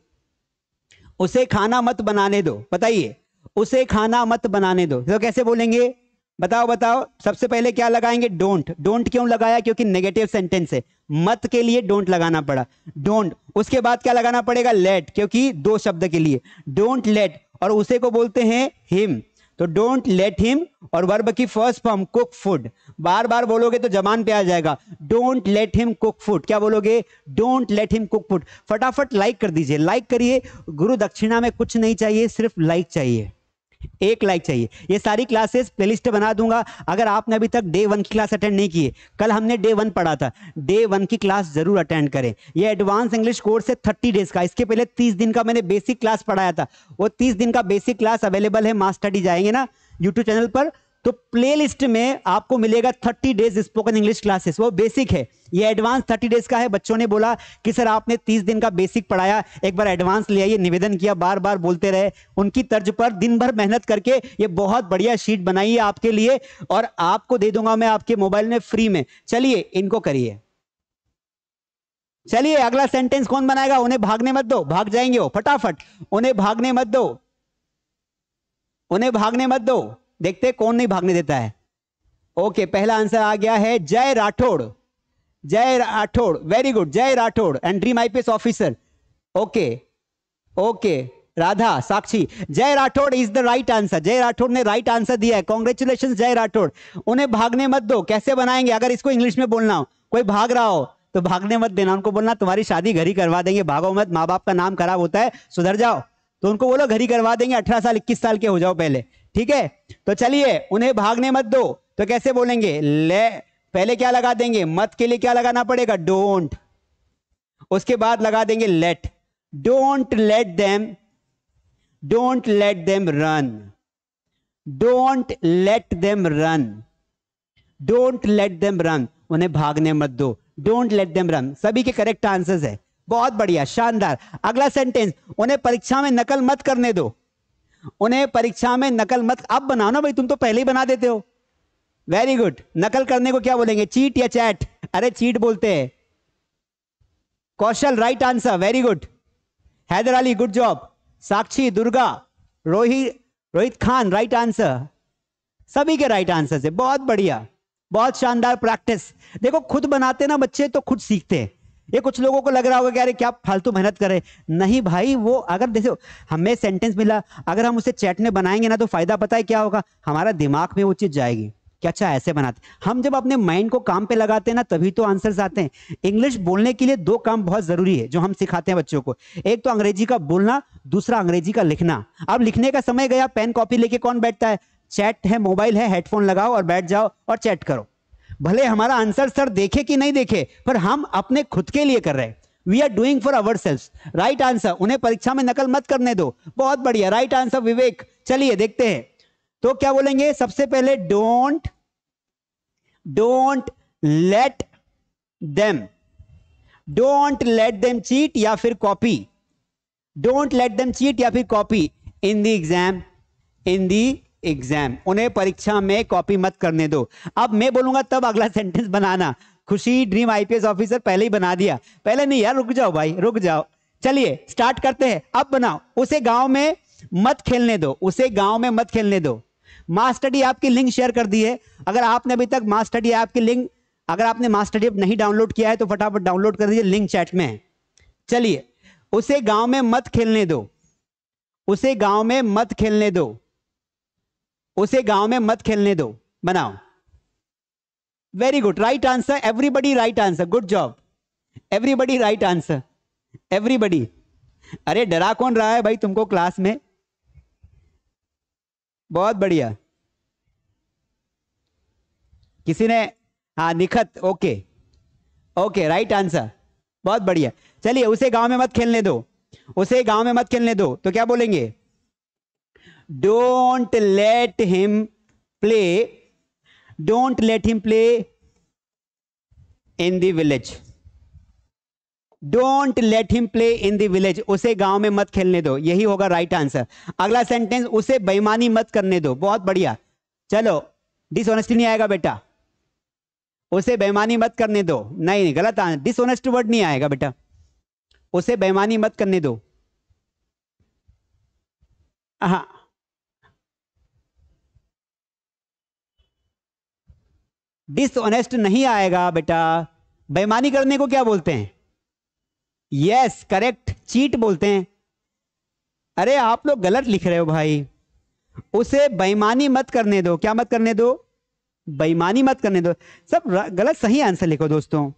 उसे खाना मत बनाने दो बताइए उसे खाना मत बनाने दो तो कैसे बोलेंगे बताओ बताओ सबसे पहले क्या लगाएंगे डोंट डोंट क्यों लगाया क्योंकि नेगेटिव सेंटेंस है मत के लिए डोंट लगाना पड़ा डोंट उसके बाद क्या लगाना पड़ेगा लेट क्योंकि दो शब्द के लिए डोंट लेट और उसे को बोलते हैं हिम तो डोंट लेट हिम और वर्ब की फर्स्ट फॉर्म कुक फूड बार बार बोलोगे तो जबान पे आ जाएगा don't let him cook food क्या बोलोगे don't let him cook food फटाफट लाइक कर दीजिए लाइक करिए गुरु दक्षिणा में कुछ नहीं चाहिए सिर्फ लाइक चाहिए एक लाइक चाहिए ये सारी क्लासेस प्लेलिस्ट बना दूंगा अगर आपने अभी तक डे वन की क्लास अटेंड नहीं की है कल हमने डे वन पढ़ा था डे वन की क्लास जरूर अटेंड करें ये एडवांस इंग्लिश कोर्स है थर्टी डेज का इसके पहले तीस दिन का मैंने बेसिक क्लास पढ़ाया था वो तीस दिन का बेसिक क्लास अवेलेबल है मास्टर डी जाएंगे ना यूट्यूब चैनल पर तो प्लेलिस्ट में आपको मिलेगा thirty days spoken English classes वो बेसिक है ये एडवांस थर्टी डेज का है बच्चों ने बोला कि सर आपने तीस दिन का बेसिक पढ़ाया एक बार एडवांस ले आइए निवेदन किया बार बार बोलते रहे उनकी तर्ज पर दिन भर मेहनत करके ये बहुत बढ़िया शीट बनाई है आपके लिए और आपको दे दूंगा मैं आपके मोबाइल में फ्री में चलिए इनको करिए चलिए अगला सेंटेंस कौन बनाएगा उन्हें भागने मत दो भाग जाएंगे वो फटाफट उन्हें भागने मत दो उन्हें भागने मत दो देखते कौन नहीं भागने देता है ओके पहला आंसर आ गया है जय राठौड़ जय Rathore very good Jay Rathore and dream IPS officer okay okay Radha Sakshi Jay Rathore is the right answer Jay Rathore ने राइट आंसर दिया है कॉन्ग्रेचुलेशन जय राठौड़ उन्हें भागने मत दो कैसे बनाएंगे अगर इसको इंग्लिश में बोलना हो कोई भाग रहा हो तो भागने मत देना उनको बोलना तुम्हारी शादी घर ही करवा देंगे भागो मत माँ बाप का नाम खराब होता है सुधर जाओ तो उनको बोलो घर ही करवा देंगे अठारह साल इक्कीस साल के हो जाओ पहले ठीक है तो चलिए उन्हें भागने मत दो तो कैसे बोलेंगे ले पहले क्या लगा देंगे मत के लिए क्या लगाना पड़ेगा डोंट उसके बाद लगा देंगे let don't let them don't let them run don't let them run don't let them run उन्हें भागने मत दो डोंट लेट देम रन सभी के करेक्ट आंसर्स है बहुत बढ़िया शानदार अगला सेंटेंस उन्हें परीक्षा में नकल मत करने दो उन्हें परीक्षा में नकल मत अब बनाओ ना भाई तुम तो पहले ही बना देते हो वेरी गुड नकल करने को क्या बोलेंगे चीट या चैट अरे चीट बोलते हैं Kaushal right answer very good Haider Ali good job Sakshi Durga Rohit Rohit Khan right answer सभी के राइट आंसर है बहुत बढ़िया बहुत शानदार प्रैक्टिस देखो खुद बनाते ना बच्चे तो खुद सीखते हैं ये कुछ लोगों को लग रहा होगा कि अरे क्या फालतू मेहनत करे नहीं भाई वो अगर देखो हमें सेंटेंस मिला अगर हम उसे चैट में बनाएंगे ना तो फायदा पता है क्या होगा हमारा दिमाग में वो चीज़ जाएगी कि अच्छा ऐसे बनाते हम जब अपने माइंड को काम पे लगाते हैं ना तभी तो आंसर्स आते हैं इंग्लिश बोलने के लिए दो काम बहुत ज़रूरी है जो हम सिखाते हैं बच्चों को एक तो अंग्रेजी का बोलना दूसरा अंग्रेजी का लिखना अब लिखने का समय गया पेन कॉपी लेके कौन बैठता है चैट है मोबाइल है हेडफोन लगाओ और बैठ जाओ और चैट करो भले हमारा आंसर सर देखे कि नहीं देखे पर हम अपने खुद के लिए कर रहे हैं we are doing for our self right answer उन्हें परीक्षा में नकल मत करने दो बहुत बढ़िया राइट आंसर विवेक चलिए देखते हैं तो क्या बोलेंगे सबसे पहले don't don't let them don't let them cheat या फिर copy don't let them cheat या फिर copy in the exam in the exam उन्हें परीक्षा में कॉपी मत करने दो अब मैं बोलूंगा तब अगला सेंटेंस बनाना खुशी ड्रीम आईपीएस ऑफिसर पहले ही बना दिया पहले नहीं यार रुक जाओ भाई रुक जाओ चलिए स्टार्ट करते हैं अब बनाओ उसे गांव में मत खेलने दो उसे गांव में मत खेलने दो मास्टडी ऐप की लिंक शेयर कर दी है अगर आपने अभी तक मास्टडी ऐप की लिंक अगर आपने मास्टडी नहीं डाउनलोड किया है तो फटाफट डाउनलोड कर दीजिए लिंक चैट में है चलिए उसे गांव में मत खेलने दो उसे गांव में मत खेलने दो उसे गांव में मत खेलने दो बनाओ very good right answer everybody right answer good job everybody right answer everybody अरे डरा कौन रहा है भाई तुमको क्लास में बहुत बढ़िया किसी ने हाँ Nikhat okay okay right answer बहुत बढ़िया चलिए उसे गांव में मत खेलने दो उसे गांव में मत खेलने दो तो क्या बोलेंगे don't let him play don't let him play in the village don't let him play in village village उसे गांव में मत खेलने दो यही होगा राइट right आंसर अगला सेंटेंस उसे बेईमानी मत करने दो बहुत बढ़िया चलो डिसऑनेस्टी नहीं आएगा बेटा उसे बेईमानी मत करने दो नहीं नहीं गलत आंसर डिसऑनेस्ट वर्ड नहीं आएगा बेटा उसे बेईमानी मत करने दो हाँ डिसऑनेस्ट नहीं आएगा बेटा बेमानी करने को क्या बोलते हैं यस करेक्ट चीट बोलते हैं अरे आप लोग गलत लिख रहे हो भाई उसे बेईमानी मत करने दो क्या मत करने दो बेईमानी मत करने दो सब गलत सही आंसर लिखो दोस्तों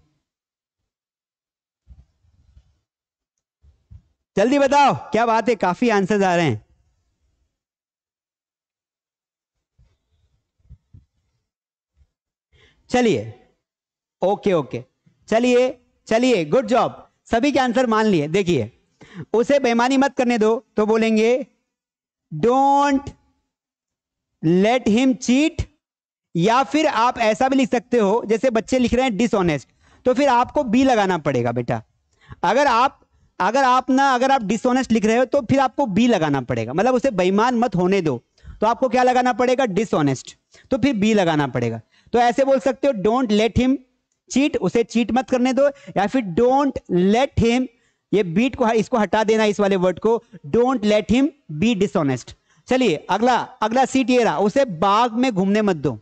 जल्दी बताओ क्या बात है काफी आंसर्स आ रहे हैं चलिए ओके ओके चलिए चलिए गुड जॉब सभी के आंसर मान लिए देखिए उसे बेमानी मत करने दो तो बोलेंगे डोंट लेट हिम चीट या फिर आप ऐसा भी लिख सकते हो जैसे बच्चे लिख रहे हैं डिसऑनेस्ट तो फिर आपको बी लगाना पड़ेगा बेटा अगर आप अगर आप ना अगर आप डिसऑनेस्ट लिख रहे हो तो फिर आपको बी लगाना पड़ेगा मतलब उसे बेईमान मत होने दो तो आपको क्या लगाना पड़ेगा डिसऑनेस्ट तो फिर बी लगाना पड़ेगा तो ऐसे बोल सकते हो डोंट लेट हिम चीट उसे चीट मत करने दो या फिर डोंट लेट हिम ये बीट को इसको हटा देना इस वाले वर्ड को don't let him be dishonest चलिए अगला अगला सीट ये रहा उसे बाग में घूमने मत दो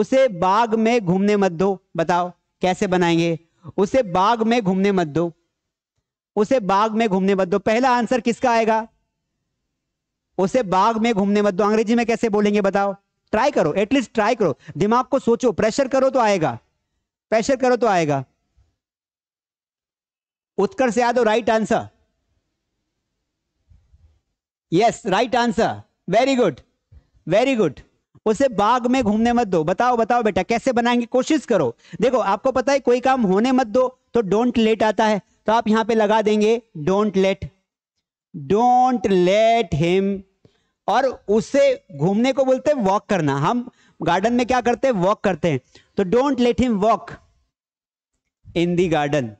उसे बाग में घूमने मत दो बताओ कैसे बनाएंगे उसे बाग में घूमने मत दो उसे बाग में घूमने मत दो पहला आंसर किसका आएगा उसे बाग में घूमने मत दो अंग्रेजी में कैसे बोलेंगे बताओ ट्राई करो एटलीस्ट ट्राई करो दिमाग को सोचो प्रेशर करो तो आएगा प्रेशर करो तो आएगा Utkarsh Yadav right answer yes right answer very good very good उसे बाग में घूमने मत दो बताओ बताओ बेटा कैसे बनाएंगे कोशिश करो देखो आपको पता है कोई काम होने मत दो तो डोंट लेट आता है तो आप यहां पे लगा देंगे don't let don't let him और उससे घूमने को बोलते हैं वॉक करना हम गार्डन में क्या करते हैं वॉक करते हैं तो don't let him walk in the garden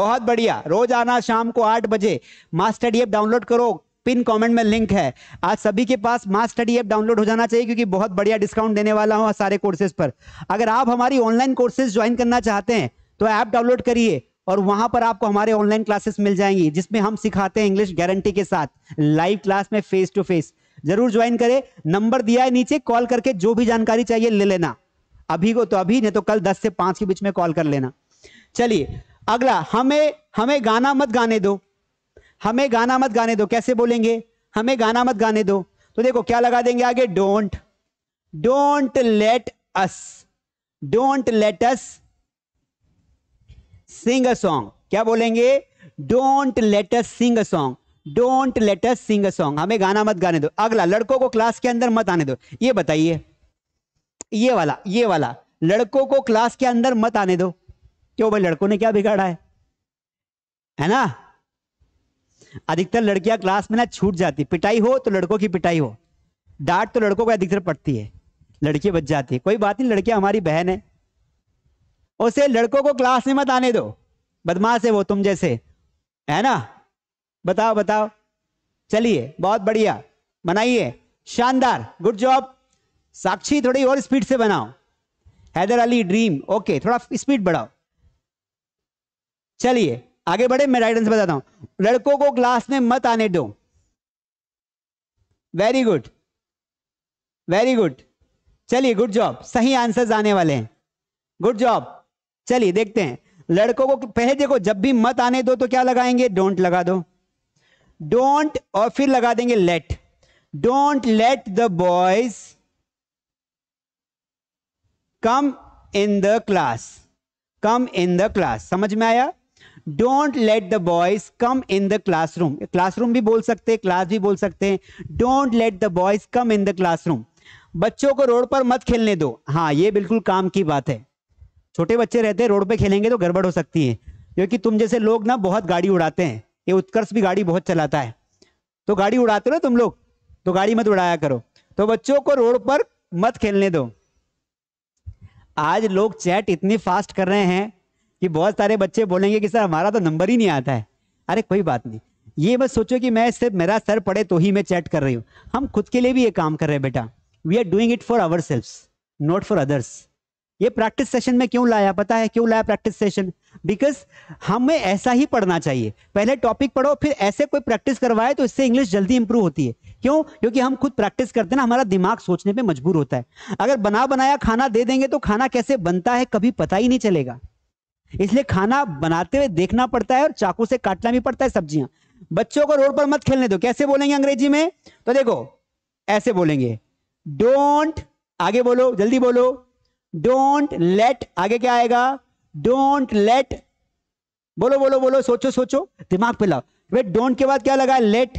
बहुत बढ़िया रोज आना शाम को आठ बजे मास्टर स्टडी डाउनलोड करो पिन कमेंट में लिंक है आज सभी के पास माँ स्टडी एप डाउनलोड हो जाना चाहिए क्योंकि बहुत बढ़िया डिस्काउंट देने वाला हूँ सारे कोर्सेज पर अगर आप हमारी ऑनलाइन कोर्सेज ज्वाइन करना चाहते हैं तो ऐप डाउनलोड करिए और वहां पर आपको हमारे ऑनलाइन क्लासेस मिल जाएंगी जिसमें हम सिखाते हैं इंग्लिश गारंटी के साथ लाइव क्लास में फेस टू फेस जरूर ज्वाइन करें नंबर दिया है नीचे कॉल करके जो भी जानकारी चाहिए ले लेना अभी को तो अभी नहीं तो कल 10 से 5 के बीच में कॉल कर लेना चलिए अगला हमें हमें गाना मत गाने दो हमें गाना मत गाने दो कैसे बोलेंगे हमें गाना मत गाने दो तो देखो क्या लगा देंगे आगे don't don't let us don't let us sing a song क्या बोलेंगे don't let us sing a song don't let us sing a song हमें गाना मत गाने दो अगला लड़कों को क्लास के अंदर मत आने दो ये बताइए ये वाला ये वाला लड़कों को क्लास के अंदर मत आने दो क्यों भाई लड़कों ने क्या बिगाड़ा है है ना अधिकतर लड़कियां क्लास में ना छूट जाती पिटाई हो तो लड़कों की पिटाई हो डांट तो लड़कों को अधिकतर पड़ती है लड़की बच जाती है कोई बात नहीं लड़कियां हमारी बहन है उसे लड़कों को क्लास में मत आने दो बदमाश है वो तुम जैसे है ना बताओ बताओ चलिए बहुत बढ़िया बनाइए शानदार गुड जॉब साक्षी थोड़ी और स्पीड से बनाओ हैदर अली ड्रीम ओके थोड़ा स्पीड बढ़ाओ चलिए आगे बढ़े मैं राइट आंसर बताता हूं लड़कों को क्लास में मत आने दो वेरी गुड वेरी गुड चलिए गुड जॉब सही आंसर्स आने वाले हैं गुड जॉब चलिए देखते हैं लड़कों को पहले देखो जब भी मत आने दो तो क्या लगाएंगे डोंट लगा दो डोंट और फिर लगा देंगे let don't let the boys come in the class come in the class समझ में आया don't let the boys come in the classroom classroom भी बोल सकते हैं क्लास भी बोल सकते हैं don't let the boys come in the classroom बच्चों को रोड पर मत खेलने दो हाँ ये बिल्कुल काम की बात है छोटे बच्चे रहते हैं रोड पे खेलेंगे तो गड़बड़ हो सकती है क्योंकि तुम जैसे लोग ना बहुत गाड़ी उड़ाते हैं ये उत्कर्ष भी गाड़ी बहुत चलाता है तो गाड़ी उड़ाते हो ना तुम लोग तो गाड़ी मत उड़ाया करो तो बच्चों को रोड पर मत खेलने दो आज लोग चैट इतनी फास्ट कर रहे हैं कि बहुत सारे बच्चे बोलेंगे कि सर हमारा तो नंबर ही नहीं आता है अरे कोई बात नहीं ये बस सोचो कि मैं सिर्फ मेरा सर पड़े तो ही मैं चैट कर रही हूँ हम खुद के लिए भी ये काम कर रहे हैं बेटा we are doing it for our self not for others ये प्रैक्टिस सेशन में क्यों लाया पता है क्यों लाया प्रैक्टिस सेशन बिकॉज हमें ऐसा ही पढ़ना चाहिए पहले टॉपिक पढ़ो फिर ऐसे कोई प्रैक्टिस करवाए तो इससे इंग्लिश जल्दी इंप्रूव होती है क्यों क्योंकि हम खुद प्रैक्टिस करते हैं ना हमारा दिमाग सोचने पे मजबूर होता है अगर बना बनाया खाना दे देंगे तो खाना कैसे बनता है कभी पता ही नहीं चलेगा इसलिए खाना बनाते हुए देखना पड़ता है और चाकू से काटना भी पड़ता है सब्जियां बच्चों को रोड पर मत खेलने दो कैसे बोलेंगे अंग्रेजी में तो देखो ऐसे बोलेंगे डोंट आगे बोलो जल्दी बोलो डोंट लेट आगे क्या आएगा डोंट लेट बोलो बोलो बोलो सोचो सोचो दिमाग पे लाओ भाई डोंट के बाद क्या लगा लेट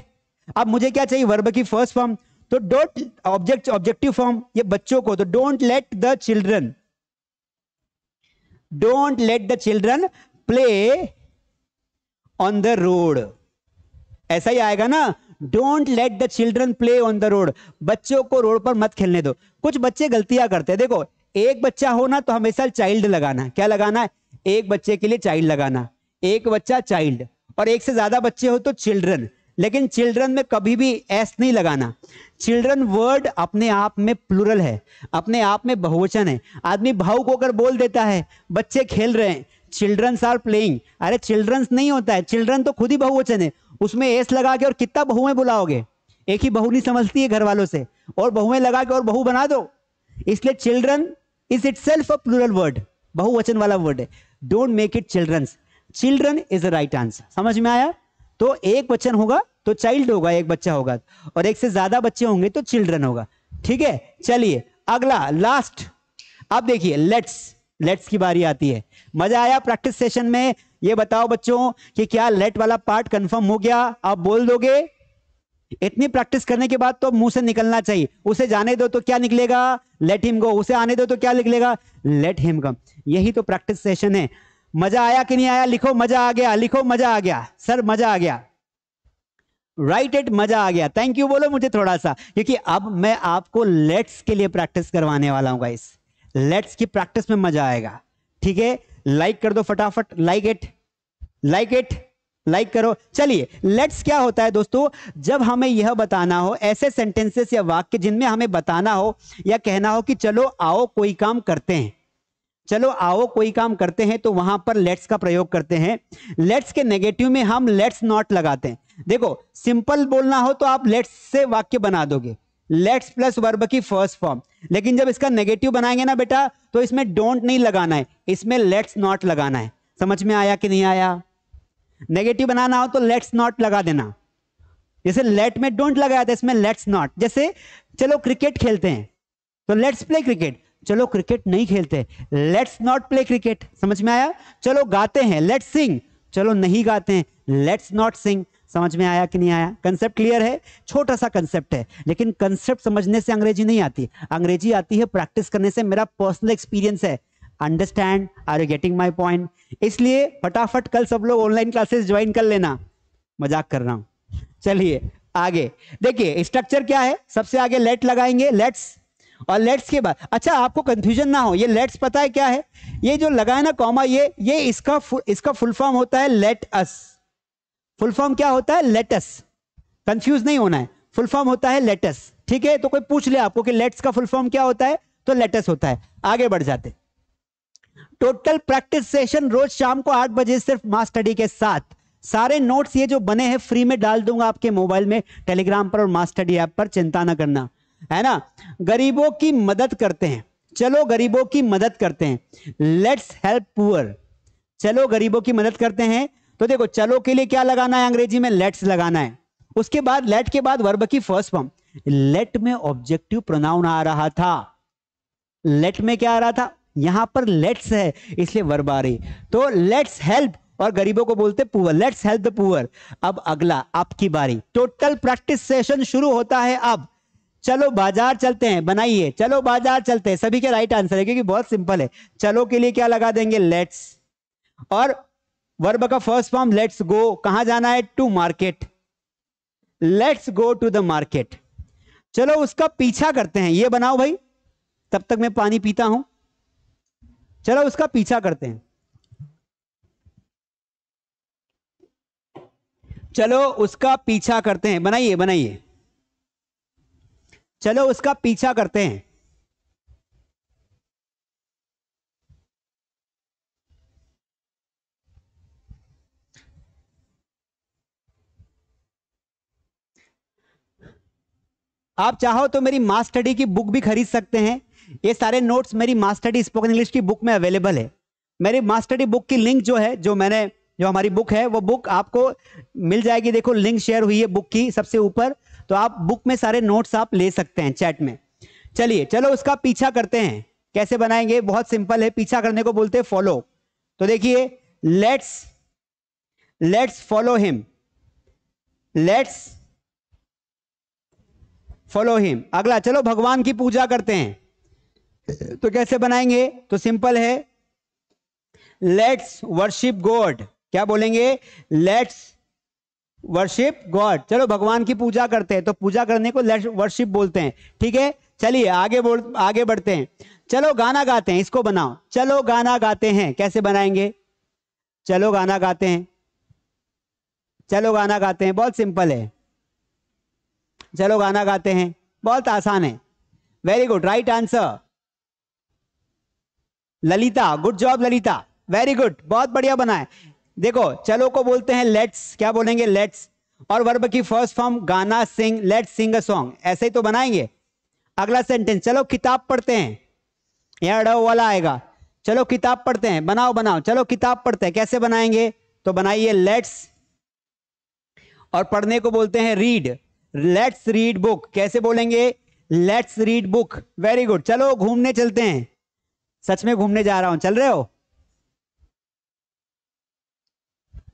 अब मुझे क्या चाहिए वर्ब की फर्स्ट फॉर्म तो डोंट ऑब्जेक्ट ऑब्जेक्टिव फॉर्म ये बच्चों को तो don't let the children don't let the children play on the road ऐसा ही आएगा ना don't let the children play on the road बच्चों को रोड पर मत खेलने दो कुछ बच्चे गलतियां करते हैं देखो एक बच्चा होना तो हमेशा चाइल्ड लगाना क्या लगाना है एक बच्चे के लिए चाइल्ड लगाना एक बच्चा चाइल्ड और एक से ज्यादा बच्चे हो तो चिल्ड्रन लेकिन चिल्ड्रन में कभी भी एस नहीं लगाना चिल्ड्रन वर्ड अपने आप में प्लुरल है अपने आप में बहुवचन है आदमी भावुक होकर बोल देता है बच्चे खेल रहे हैं चिल्ड्रंस आर प्लेइंग अरे चिल्ड्रंस नहीं होता है चिल्ड्रन तो खुद ही बहुवचन है उसमें एस लगा के और कितना बहुएं बुलाओगे एक ही बहू नहीं समझती है घर वालों से और बहुएं लगा के और बहू बना दो इसलिए children is it self a plural word बहुवचन वाला वर्ड है don't make it childrens children is a right answer समझ में आया तो एक वचन होगा तो चाइल्ड होगा एक बच्चा होगा और एक से ज्यादा बच्चे होंगे तो चिल्ड्रन होगा ठीक है चलिए अगला लास्ट अब देखिए लेट्स लेट्स की बारी आती है मजा आया प्रैक्टिस सेशन में ये बताओ बच्चों कि क्या लेट वाला पार्ट कंफर्म हो गया आप बोल दोगे इतनी प्रैक्टिस करने के बाद तो मुंह से निकलना चाहिए उसे जाने दो तो क्या निकलेगा लेट हिम गो उसे आने दो तो क्या निकलेगा लेट हिम गम यही तो प्रैक्टिस सेशन है मजा आया कि नहीं आया लिखो मजा आ गया लिखो मजा आ गया सर मजा आ गया राइट इट मजा आ गया थैंक यू बोलो मुझे थोड़ा सा क्योंकि अब मैं आपको लेट्स के लिए प्रैक्टिस करवाने वाला हूं गाइस लेट्स की प्रैक्टिस में मजा आएगा ठीक है लाइक कर दो फटाफट like it like it like like करो चलिए लेट्स क्या होता है दोस्तों जब हमें यह बताना हो ऐसे सेंटेंसेस या वाक्य जिनमें हमें बताना हो या कहना हो कि चलो आओ कोई काम करते हैं चलो आओ कोई काम करते हैं तो वहां पर लेट्स का प्रयोग करते हैं लेट्स के नेगेटिव में हम लेट्स नॉट लगाते हैं देखो सिंपल बोलना हो तो आप लेट्स से वाक्य बना दोगे लेट्स प्लस वर्ब की फर्स्ट फॉर्म लेकिन जब इसका नेगेटिव बनाएंगे ना बेटा तो इसमें डोंट नहीं लगाना है इसमें लेट्स नॉट लगाना है समझ में आया कि नहीं आया नेगेटिव बनाना हो तो लेट्स नॉट लगा देना जैसे लेट में डोंट लगाया था इसमें लेट्स नॉट जैसे चलो क्रिकेट खेलते हैं तो लेट्स प्ले क्रिकेट चलो क्रिकेट नहीं खेलते लेट्स नॉट प्ले क्रिकेट समझ में आया चलो गाते हैं लेट्स सिंग चलो नहीं गाते हैं लेट्स नॉट सिंग समझ में आया कि नहीं आया कंसेप्ट क्लियर है छोटा सा कंसेप्ट है लेकिन कंसेप्ट समझने से अंग्रेजी नहीं आती अंग्रेजी आती है प्रैक्टिस करने से मेरा पर्सनल एक्सपीरियंस है understand are you getting my point इसलिए फटाफट कल सब लोग ऑनलाइन क्लासेस ज्वाइन कर लेना मजाक कर रहा हूं चलिए आगे देखिए स्ट्रक्चर क्या है सबसे आगे लेट लगाएंगे लेट्स और लेट्स के बाद अच्छा आपको कंफ्यूजन ना हो ये लेट्स पता है क्या है ये जो लगाए ना कॉमा ये ये इसका इसका फुल फॉर्म होता है लेट अस फुल फॉर्म क्या होता है लेटस कंफ्यूज नहीं होना है फुल फॉर्म होता है लेटस ठीक है तो कोई पूछ ले आपको कि लेट्स का फुल फॉर्म क्या होता है तो लेटस होता है आगे बढ़ जाते टोटल प्रैक्टिस सेशन रोज शाम को आठ बजे सिर्फ मास स्टडी के साथ सारे नोट्स ये जो बने हैं फ्री में डाल दूंगा आपके मोबाइल में टेलीग्राम पर और मास स्टडी ऐप पर चिंता ना करना है ना गरीबों की मदद करते हैं चलो गरीबों की मदद करते हैं लेट्स हेल्प पुअर चलो गरीबों की मदद करते हैं तो देखो चलो के लिए क्या लगाना है अंग्रेजी में लेट्स लगाना है उसके बाद लेट के बाद वर्ब की फर्स्ट फॉर्म लेट में ऑब्जेक्टिव प्रोनाउन आ रहा था लेट में क्या आ रहा था यहां पर लेट्स है इसलिए वर्ब आ रही तो लेट्स हेल्प और गरीबों को बोलते poor let's help the poor अब अगला आपकी बारी टोटल प्रैक्टिस सेशन शुरू होता है अब चलो बाजार चलते हैं बनाइए चलो बाजार चलते हैं सभी के राइट आंसर है क्योंकि बहुत सिंपल है चलो के लिए क्या लगा देंगे लेट्स और वर्ब का फर्स्ट फॉर्म लेट्स गो कहां जाना है to market let's go to the market चलो उसका पीछा करते हैं ये बनाओ भाई तब तक मैं पानी पीता हूं चलो उसका पीछा करते हैं चलो उसका पीछा करते हैं बनाइए बनाइए चलो उसका पीछा करते हैं आप चाहो तो मेरी मास्टडी की बुक भी खरीद सकते हैं ये सारे नोट्स मेरी मास्टरडी स्पोकन इंग्लिश की बुक में अवेलेबल है मेरी मास्टरडी बुक की लिंक जो है जो मैंने जो हमारी बुक है वो बुक आपको मिल जाएगी देखो लिंक शेयर हुई है बुक की सबसे ऊपर तो आप बुक में सारे नोट्स आप ले सकते हैं चैट में चलिए चलो उसका पीछा करते हैं कैसे बनाएंगे बहुत सिंपल है पीछा करने को बोलते हैं फॉलो तो देखिए let's let's follow him let's follow him अगला चलो भगवान की पूजा करते हैं तो कैसे बनाएंगे तो सिंपल है लेट्स वर्शिप गॉड क्या बोलेंगे लेट्स वर्शिप गॉड चलो भगवान की पूजा करते हैं तो पूजा करने को लेट्स वर्शिप बोलते हैं ठीक है चलिए आगे बोल आगे बढ़ते हैं चलो गाना गाते हैं इसको बनाओ चलो गाना गाते हैं कैसे बनाएंगे चलो गाना गाते हैं चलो गाना गाते हैं बहुत सिंपल है चलो गाना गाते हैं बहुत आसान है very good right answer Lalita good job Lalita very good बहुत बढ़िया बना है देखो चलो को बोलते हैं लेट्स क्या बोलेंगे लेट्स और वर्ब की फर्स्ट फॉर्म गाना सिंग लेट्स सिंग अ सॉन्ग ऐसे ही तो बनाएंगे अगला सेंटेंस चलो किताब पढ़ते हैं यह अड़ो वाला आएगा चलो किताब पढ़ते हैं बनाओ बनाओ चलो किताब पढ़ते हैं कैसे बनाएंगे तो बनाइए लेट्स और पढ़ने को बोलते हैं रीड लेट्स रीड बुक कैसे बोलेंगे let's read book very good चलो घूमने चलते हैं सच में घूमने जा रहा हूं चल रहे हो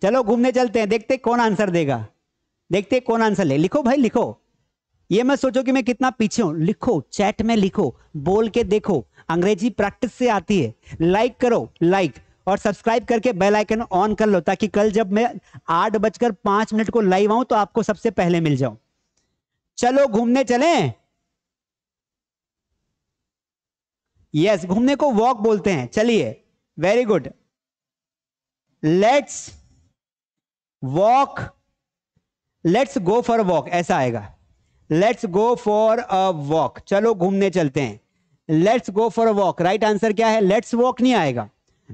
चलो घूमने चलते हैं देखते कौन आंसर देगा देखते कौन आंसर ले लिखो भाई लिखो ये मैं सोचो कि मैं कितना पीछे हूं लिखो चैट में लिखो बोल के देखो अंग्रेजी प्रैक्टिस से आती है लाइक करो लाइक और सब्सक्राइब करके बेल आइकन ऑन कर लो ताकि कल जब मैं आठ बजकर पांच मिनट को लाइव आऊं तो आपको सबसे पहले मिल जाऊं चलो घूमने चलें यस yes, घूमने को वॉक बोलते हैं चलिए very good let's walk let's go for walk ऐसा आएगा let's go for a walk चलो घूमने चलते हैं let's go for a walk right answer क्या है लेट्स वॉक नहीं आएगा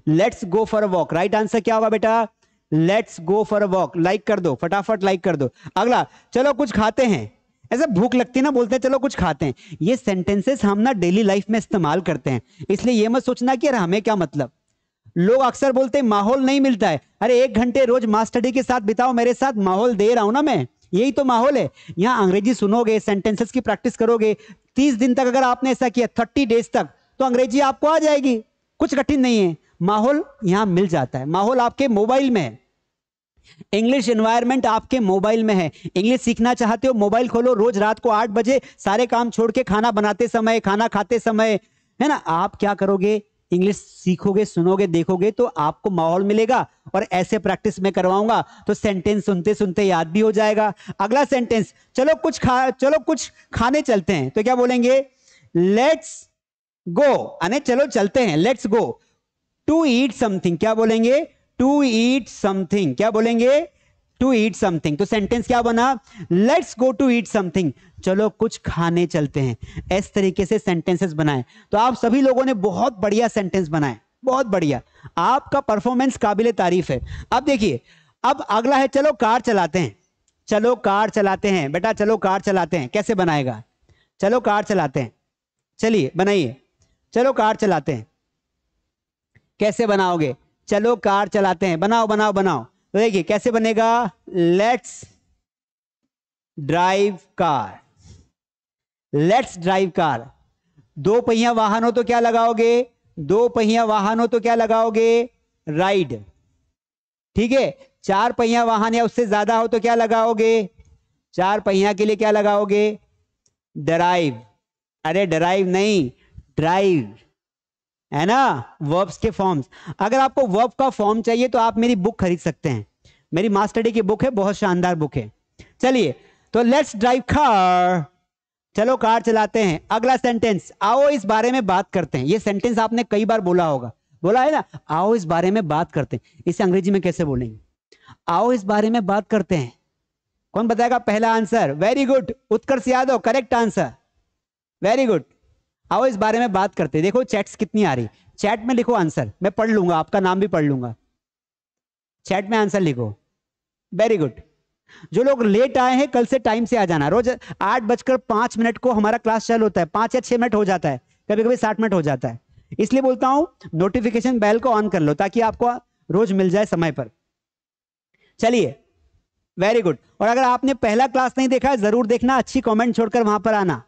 let's go for a walk right answer क्या होगा बेटा let's go for a walk like कर दो फटाफट लाइक कर दो अगला चलो कुछ खाते हैं ऐसा भूख लगती है ना बोलते हैं चलो कुछ खाते हैं ये सेंटेंसेस हम ना डेली लाइफ में इस्तेमाल करते हैं इसलिए ये मत सोचना कि हमें क्या मतलब लोग अक्सर बोलते हैं माहौल नहीं मिलता है अरे एक घंटे रोज मास्टर के साथ बिताओ मेरे साथ माहौल दे रहा हूं ना मैं यही तो माहौल है यहाँ अंग्रेजी सुनोगे सेंटेंसेस की प्रैक्टिस करोगे तीस दिन तक अगर आपने ऐसा किया थर्टी डेज तक तो अंग्रेजी आपको आ जाएगी कुछ कठिन नहीं है माहौल यहाँ मिल जाता है माहौल आपके मोबाइल में है इंग्लिश एनवायरमेंट आपके मोबाइल में है इंग्लिश सीखना चाहते हो मोबाइल खोलो रोज रात को आठ बजे सारे काम छोड़ के खाना बनाते समय खाना खाते समय है ना आप क्या करोगे इंग्लिश सीखोगे सुनोगे देखोगे तो आपको माहौल मिलेगा और ऐसे प्रैक्टिस में करवाऊंगा तो सेंटेंस सुनते सुनते याद भी हो जाएगा अगला सेंटेंस चलो कुछ खा चलो कुछ खाने चलते हैं तो क्या बोलेंगे लेट्स गो अने चलो चलते हैं let's go to eat something क्या बोलेंगे टू ईट समथिंग क्या बोलेंगे टू ईट समथिंग तो सेंटेंस क्या बना let's go to eat something चलो कुछ खाने चलते हैं इस तरीके से सेंटेंसेस बनाए तो आप सभी लोगों ने बहुत बढ़िया सेंटेंस बनाए बहुत बढ़िया आपका परफॉर्मेंस काबिल तारीफ है अब देखिए अब अगला है चलो कार चलाते हैं चलो कार चलाते हैं बेटा चलो कार चलाते हैं कैसे बनाएगा चलो कार चलाते हैं चलिए बनाइए चलो कार चलाते हैं कैसे बनाओगे चलो कार चलाते हैं बनाओ बनाओ बनाओ तो देखिए कैसे बनेगा let's drive car let's drive car दो पहिया वाहन हो तो क्या लगाओगे दो पहिया वाहन हो तो क्या लगाओगे राइड ठीक है चार पहिया वाहन या उससे ज्यादा हो तो क्या लगाओगे चार पहिया के लिए क्या लगाओगे डराइव अरे डराइव नहीं ड्राइव है ना वर्ब्स के फॉर्म्स अगर आपको वर्ब का फॉर्म चाहिए तो आप मेरी बुक खरीद सकते हैं मेरी मास्टरडी की बुक है बहुत शानदार बुक है चलिए तो लेट्स ड्राइव कार चलो कार चलाते हैं अगला सेंटेंस आओ इस बारे में बात करते हैं ये सेंटेंस आपने कई बार बोला होगा बोला है ना आओ इस बारे में बात करते हैं इसे अंग्रेजी में कैसे बोलेंगे आओ इस बारे में बात करते हैं कौन बताएगा पहला answer very good Utkarsh Yadav correct answer very good आओ इस बारे में बात करते देखो चैट्स कितनी आ रही चैट में लिखो आंसर मैं पढ़ लूंगा आपका नाम भी पढ़ लूंगा चैट में आंसर लिखो वेरी गुड जो लोग लेट आए हैं कल से टाइम से आ जाना रोज आठ बजकर पांच मिनट को हमारा क्लास चल होता है पांच या छह मिनट हो जाता है कभी कभी साठ मिनट हो जाता है इसलिए बोलता हूं नोटिफिकेशन बेल को ऑन कर लो ताकि आपको रोज मिल जाए समय पर चलिए वेरी गुड और अगर आपने पहला क्लास नहीं देखा जरूर देखना अच्छी कमेंट छोड़कर वहां पर आना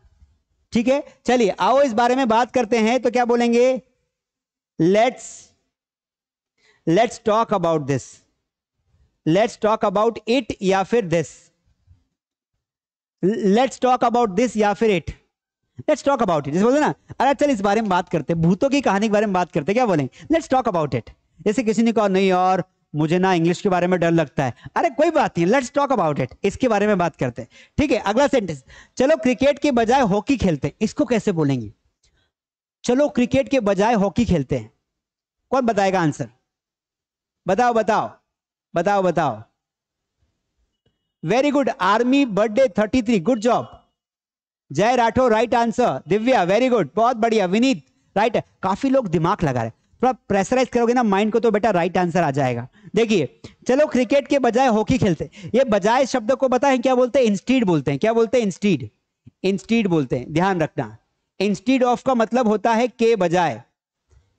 ठीक है चलिए आओ इस बारे में बात करते हैं तो क्या बोलेंगे let's let's talk about this let's talk about it या फिर this let's talk about this या फिर it let's talk about it जैसे बोलते ना अरे चल इस बारे में बात करते भूतों की कहानी के बारे में बात करते क्या बोलेंगे लेट्स टॉक अबाउट इट जैसे किसी ने कहा नहीं और मुझे ना इंग्लिश के बारे में डर लगता है अरे कोई बात नहीं लेट्स टॉक अबाउट इट इसके बारे में बात करते हैं ठीक है अगला सेंटेंस चलो क्रिकेट के बजाय हॉकी खेलते हैं इसको कैसे बोलेंगे चलो क्रिकेट के बजाय हॉकी खेलते हैं कौन बताएगा आंसर बताओ बताओ बताओ बताओ very good army birthday thirty three good job Jai Rathore right answer Divya very good बहुत बढ़िया विनीत राइट काफी लोग दिमाग लगा रहे थोड़ा प्रेशराइज करोगे ना माइंड को तो बेटा राइट आंसर आ जाएगा देखिए चलो क्रिकेट के बजाय हॉकी खेलते ये बजाय शब्द को बताएं क्या बोलते हैं इंस्टीड बोलते हैं क्या बोलते हैं इंस्टीड इंस्टीड बोलते हैं ध्यान रखना इंस्टीड ऑफ का मतलब होता है के बजाय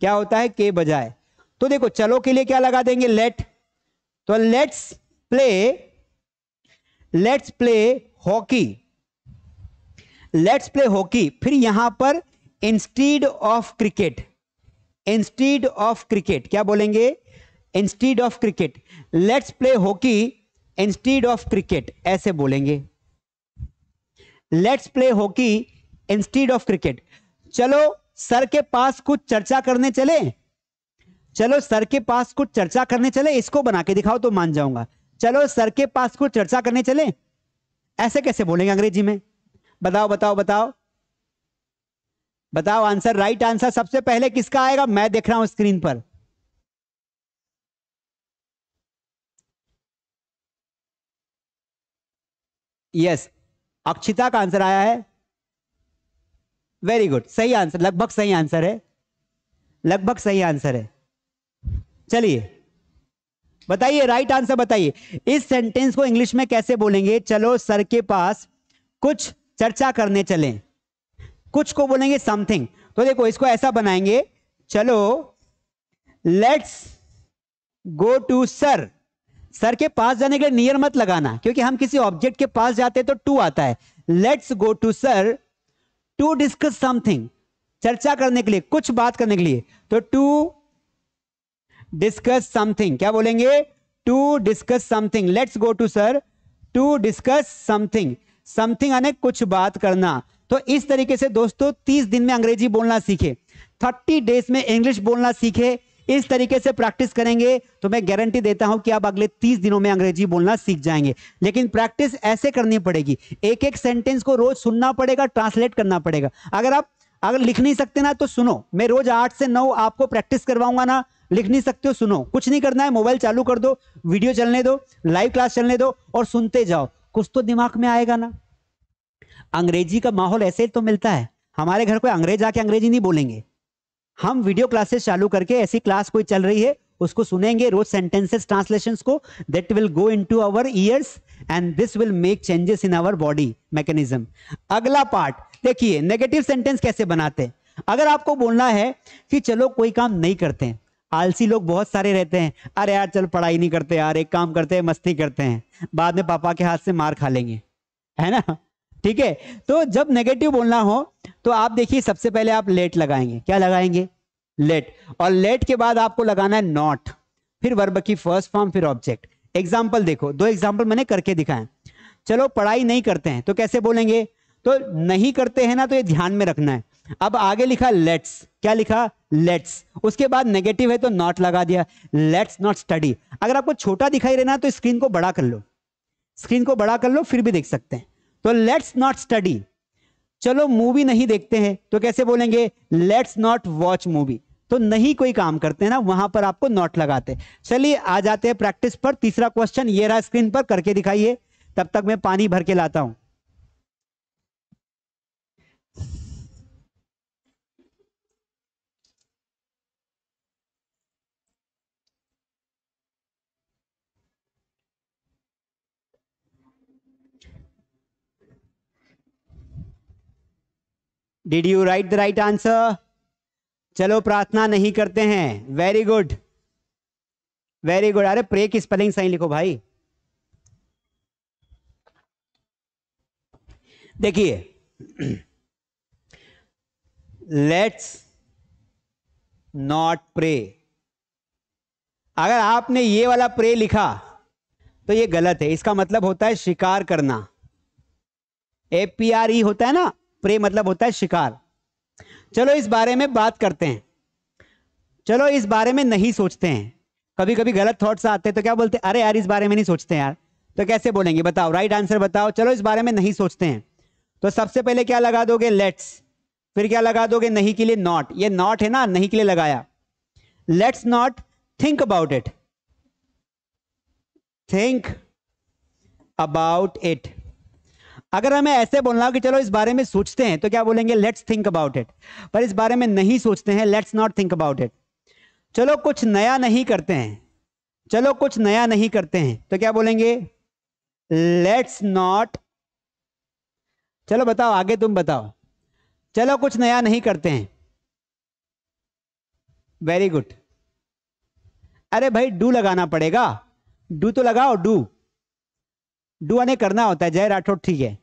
क्या होता है के बजाय तो देखो चलो के लिए क्या लगा देंगे लेट तो let's play let's play hockey let's play hockey फिर यहां पर instead of cricket instead of cricket क्या बोलेंगे instead of cricket let's play hockey instead of cricket ऐसे बोलेंगे let's play hockey instead of cricket चलो सर के पास कुछ चर्चा करने चले चलो सर के पास कुछ चर्चा करने चले इसको बना के दिखाओ तो मान जाऊंगा चलो सर के पास कुछ चर्चा करने चले ऐसे कैसे बोलेंगे अंग्रेजी में बताओ बताओ बताओ बताओ आंसर राइट आंसर सबसे पहले किसका आएगा मैं देख रहा हूं स्क्रीन पर यस अक्षिता का आंसर आया है वेरी गुड सही आंसर लगभग सही आंसर है लगभग सही आंसर है चलिए बताइए राइट आंसर बताइए इस सेंटेंस को इंग्लिश में कैसे बोलेंगे चलो सर के पास कुछ चर्चा करने चलें कुछ को बोलेंगे समथिंग तो देखो इसको ऐसा बनाएंगे चलो let's go to sir sir के पास जाने के लिए नियर मत लगाना क्योंकि हम किसी ऑब्जेक्ट के पास जाते हैं तो टू आता है let's go to sir to discuss something चर्चा करने के लिए कुछ बात करने के लिए तो टू डिस्कस समथिंग क्या बोलेंगे to discuss something let's go to sir to discuss something something यानी कुछ बात करना तो इस तरीके से दोस्तों तीस दिन में अंग्रेजी बोलना सीखे थर्टी डेज में इंग्लिश बोलना सीखे इस तरीके से प्रैक्टिस करेंगे तो मैं गारंटी देता हूं कि आप अगले तीस दिनों में अंग्रेजी बोलना सीख जाएंगे लेकिन प्रैक्टिस ऐसे करनी पड़ेगी एक एक सेंटेंस को रोज सुनना पड़ेगा ट्रांसलेट करना पड़ेगा अगर आप अगर लिख नहीं सकते ना तो सुनो मैं रोज आठ से नौ आपको प्रैक्टिस करवाऊंगा ना लिख नहीं सकते हो सुनो कुछ नहीं करना है मोबाइल चालू कर दो वीडियो चलने दो लाइव क्लास चलने दो और सुनते जाओ कुछ तो दिमाग में आएगा ना अंग्रेजी का माहौल ऐसे तो मिलता है हमारे घर कोई अंग्रेज आके अंग्रेजी नहीं बोलेंगे हम वीडियो क्लासेस चालू करके ऐसी क्लास कोई चल रही है उसको सुनेंगे रोज सेंटेंसेस ट्रांसलेशन को that will go into our ears and this will make changes in our body mechanism अगला पार्ट देखिए नेगेटिव सेंटेंस कैसे बनाते हैं अगर आपको बोलना है कि चलो कोई काम नहीं करते हैं आलसी लोग बहुत सारे रहते हैं अरे यार चल पढ़ाई नहीं करते यार एक काम करते हैं मस्ती करते हैं बाद में पापा के हाथ से मार खा लेंगे है ना ठीक है तो जब नेगेटिव बोलना हो तो आप देखिए सबसे पहले आप लेट लगाएंगे क्या लगाएंगे लेट और लेट के बाद आपको लगाना है नॉट फिर वर्ब की फर्स्ट फॉर्म फिर ऑब्जेक्ट एग्जाम्पल देखो दो एग्जाम्पल मैंने करके दिखाए चलो पढ़ाई नहीं करते हैं तो कैसे बोलेंगे तो नहीं करते हैं ना तो ये ध्यान में रखना है अब आगे लिखा लेट्स क्या लिखा लेट्स उसके बाद नेगेटिव है तो नॉट लगा दिया लेट्स नॉट स्टडी अगर आपको छोटा दिखाई देना है तो स्क्रीन को बड़ा कर लो स्क्रीन को बड़ा कर लो फिर भी देख सकते हैं तो लेट्स नॉट स्टडी चलो मूवी नहीं देखते हैं तो कैसे बोलेंगे लेट्स नॉट वॉच मूवी तो नहीं कोई काम करते हैं ना वहां पर आपको नॉट लगाते चलिए आ जाते हैं प्रैक्टिस पर तीसरा क्वेश्चन ये रहा स्क्रीन पर करके दिखाइए तब तक मैं पानी भर के लाता हूं did you write the right answer चलो प्रार्थना नहीं करते हैं वेरी गुड वेरी गुड अरे प्रे की स्पेलिंग सही लिखो भाई देखिए लेट्स नॉट प्रे अगर आपने ये वाला प्रे लिखा तो ये गलत है इसका मतलब होता है शिकार करना ए पी आर ई होता है ना प्रे मतलब होता है शिकार चलो इस बारे में बात करते हैं चलो इस बारे में नहीं सोचते हैं कभी कभी गलत थॉट्स आते हैं तो क्या बोलते हैं अरे यार इस बारे में नहीं सोचते यार तो कैसे बोलेंगे बताओ राइट आंसर बताओ चलो इस बारे में नहीं सोचते हैं तो सबसे पहले क्या लगा दोगे लेट्स फिर क्या लगा दोगे नहीं के लिए नॉट ये नॉट है ना नहीं के लिए लगाया let's not think about it think about it अगर हमें ऐसे बोलना हो कि चलो इस बारे में सोचते हैं तो क्या बोलेंगे लेट्स थिंक अबाउट इट पर इस बारे में नहीं सोचते हैं let's not think about it चलो कुछ नया नहीं करते हैं चलो कुछ नया नहीं करते हैं तो क्या बोलेंगे लेट्स नॉट चलो बताओ आगे तुम बताओ चलो कुछ नया नहीं करते हैं वेरी गुड अरे भाई डू लगाना पड़ेगा डू तो लगाओ डू डू अने करना होता है जय राठौड़ ठीक है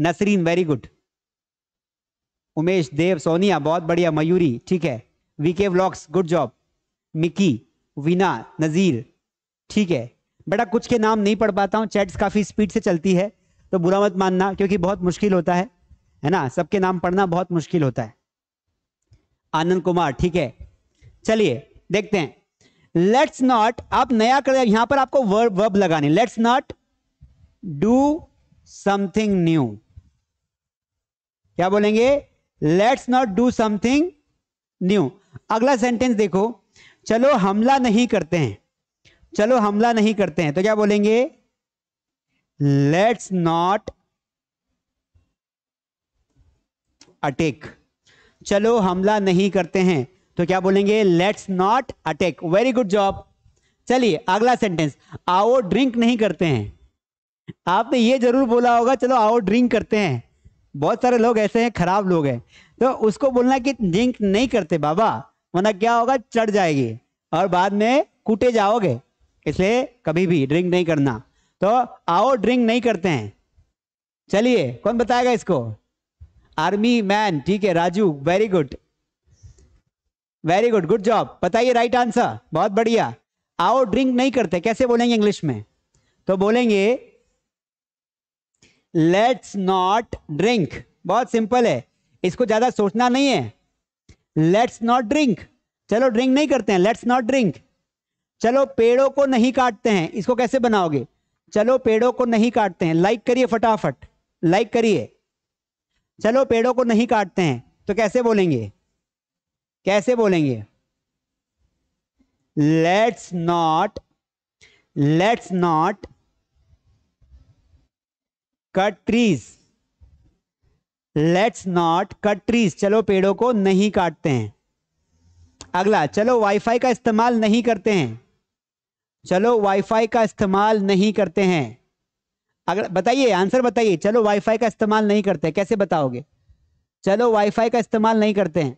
नसरीन वेरी गुड उमेश देव सोनिया बहुत बढ़िया मयूरी ठीक है VK vlogs good job Mickey Veena Nazeer ठीक है बेटा कुछ के नाम नहीं पढ़ पाता हूँ चैट्स काफ़ी स्पीड से चलती है तो बुरा मत मानना क्योंकि बहुत मुश्किल होता है है ना सबके नाम पढ़ना बहुत मुश्किल होता है आनंद कुमार ठीक है चलिए देखते हैं लेट्स नॉट आप नया कर यहां पर आपको वर्ब वर्ब लगाने let's not do something new क्या बोलेंगे let's not do something new अगला सेंटेंस देखो चलो हमला नहीं करते हैं चलो हमला नहीं करते हैं तो क्या बोलेंगे लेट्स नॉट अटेक चलो हमला नहीं करते हैं तो क्या बोलेंगे let's not attack very good job चलिए अगला सेंटेंस आओ ड्रिंक नहीं करते हैं आपने ये जरूर बोला होगा चलो आओ ड्रिंक करते हैं बहुत सारे लोग ऐसे हैं खराब लोग हैं तो उसको बोलना कि ड्रिंक नहीं करते बाबा वरना क्या होगा चढ़ जाएगी और बाद में कूटे जाओगे इसलिए कभी भी ड्रिंक नहीं करना तो आओ ड्रिंक नहीं करते हैं चलिए कौन बताएगा इसको आर्मी मैन ठीक है Raju very good very good good job बताइए राइट आंसर बहुत बढ़िया आओ ड्रिंक नहीं करते कैसे बोलेंगे इंग्लिश में तो बोलेंगे लेट्स नॉट ड्रिंक बहुत सिंपल है इसको ज्यादा सोचना नहीं है लेट्स नॉट ड्रिंक चलो ड्रिंक नहीं करते हैं लेट्स नॉट ड्रिंक चलो पेड़ों को नहीं काटते हैं इसको कैसे बनाओगे चलो पेड़ों को नहीं काटते हैं लाइक करिए फटाफट लाइक करिए चलो पेड़ों को नहीं काटते हैं तो कैसे बोलेंगे कैसे बोलेंगे let's not let's not cut trees let's not cut trees चलो पेड़ों को नहीं काटते हैं अगला चलो वाईफाई का इस्तेमाल नहीं करते हैं चलो वाईफाई का इस्तेमाल नहीं करते हैं अगर बताइए आंसर बताइए चलो वाईफाई का इस्तेमाल नहीं करते कैसे बताओगे चलो वाईफाई का इस्तेमाल नहीं करते हैं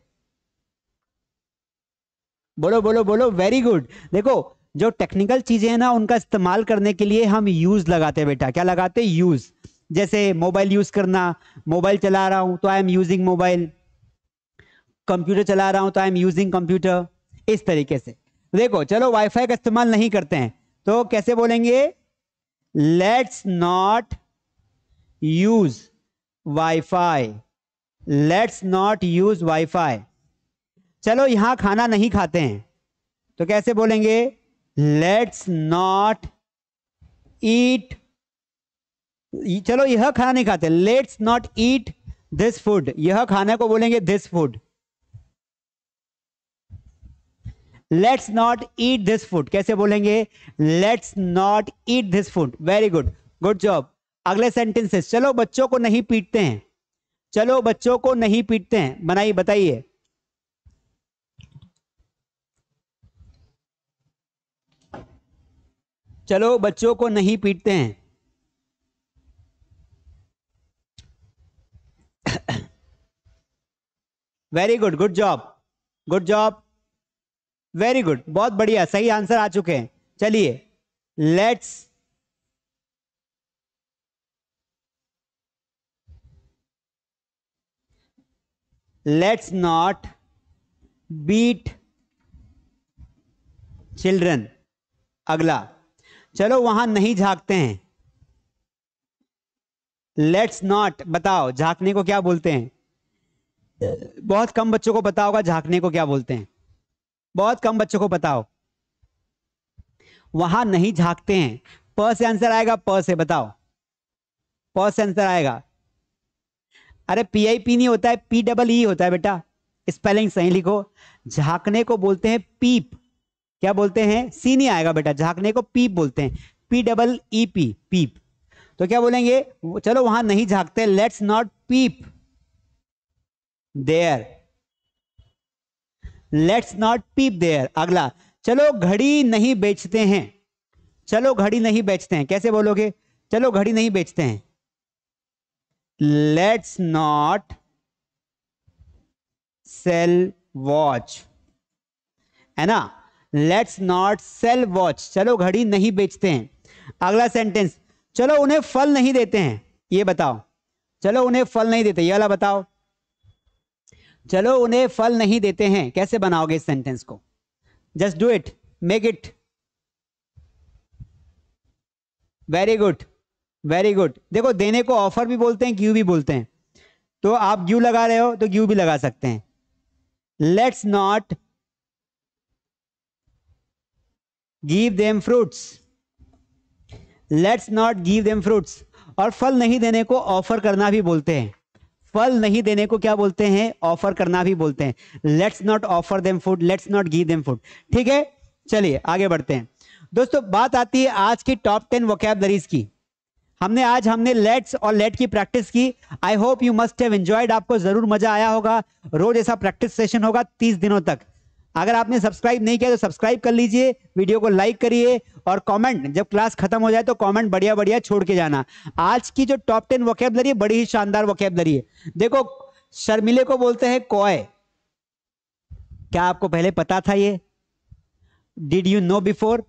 बोलो बोलो बोलो वेरी गुड देखो जो टेक्निकल चीजें हैं ना उनका इस्तेमाल करने के लिए हम यूज लगाते हैं बेटा क्या लगाते यूज जैसे मोबाइल यूज करना मोबाइल चला रहा हूं तो I am using mobile computer चला रहा हूं तो आई एम यूजिंग कंप्यूटर इस तरीके से देखो चलो वाईफाई का इस्तेमाल नहीं करते हैं तो कैसे बोलेंगे let's not use wifi let's not use wifi चलो यहां खाना नहीं खाते हैं तो कैसे बोलेंगे लेट्स नॉट ईट चलो यह खाना नहीं खाते let's not eat this food यह खाने को बोलेंगे this food let's not eat this food कैसे बोलेंगे let's not eat this food very good good job अगले सेंटेंसेस चलो बच्चों को नहीं पीटते हैं चलो बच्चों को नहीं पीटते हैं बनाइए बताइए चलो बच्चों को नहीं पीटते हैं very good good job good job very good बहुत बढ़िया सही आंसर आ चुके हैं चलिए let's let's not beat children अगला चलो वहां नहीं झांकते हैं लेट्स नॉट बताओ झांकने को क्या बोलते हैं बहुत कम बच्चों को पता होगा झांकने को क्या बोलते हैं बहुत कम बच्चों को बताओ वहां नहीं झांकते हैं प से आंसर आएगा प से बताओ प से आंसर आएगा अरे पी आई पी नहीं होता है पी डबल ई होता है बेटा स्पेलिंग सही लिखो झांकने को बोलते हैं पीप क्या बोलते हैं सी नहीं आएगा बेटा झांकने को पीप बोलते हैं P double E P peep तो क्या बोलेंगे चलो वहां नहीं झांकते let's not peep there let's not peep there अगला चलो घड़ी नहीं बेचते हैं चलो घड़ी नहीं बेचते हैं कैसे बोलोगे चलो घड़ी नहीं बेचते हैं लेट्स नॉट सेल वॉच है ना लेट्स नॉट सेल वॉच चलो घड़ी नहीं बेचते हैं अगला सेंटेंस चलो उन्हें फल नहीं देते हैं ये बताओ चलो उन्हें फल नहीं देते ये वाला बताओ चलो उन्हें फल नहीं देते हैं कैसे बनाओगे इस सेंटेंस को just do it make it very good very good देखो देने को ऑफर भी बोलते हैं क्यू भी बोलते हैं तो आप क्यू लगा रहे हो तो क्यू भी लगा सकते हैं let's not give them fruits let's not give them fruits और फल नहीं देने को ऑफर करना भी बोलते हैं फल नहीं देने को क्या बोलते हैं ऑफर करना भी बोलते हैं let's not offer them food let's not give them food ठीक है चलिए आगे बढ़ते हैं दोस्तों बात आती है आज की टॉप टेन वोकैबलरीज की हमने आज हमने लेट्स और लेट की प्रैक्टिस की I hope you must have enjoyed आपको जरूर मजा आया होगा रोज ऐसा प्रैक्टिस सेशन होगा तीस दिनों तक अगर आपने सब्सक्राइब नहीं किया तो सब्सक्राइब कर लीजिए वीडियो को लाइक करिए और कमेंट जब क्लास खत्म हो जाए तो कमेंट बढ़िया बढ़िया छोड़ के जाना आज की जो टॉप टेन वोकेबलरी है बड़ी ही शानदार वोकेबलरी है देखो शर्मिले को बोलते हैं कॉय क्या आपको पहले पता था ये डिड यू नो बिफोर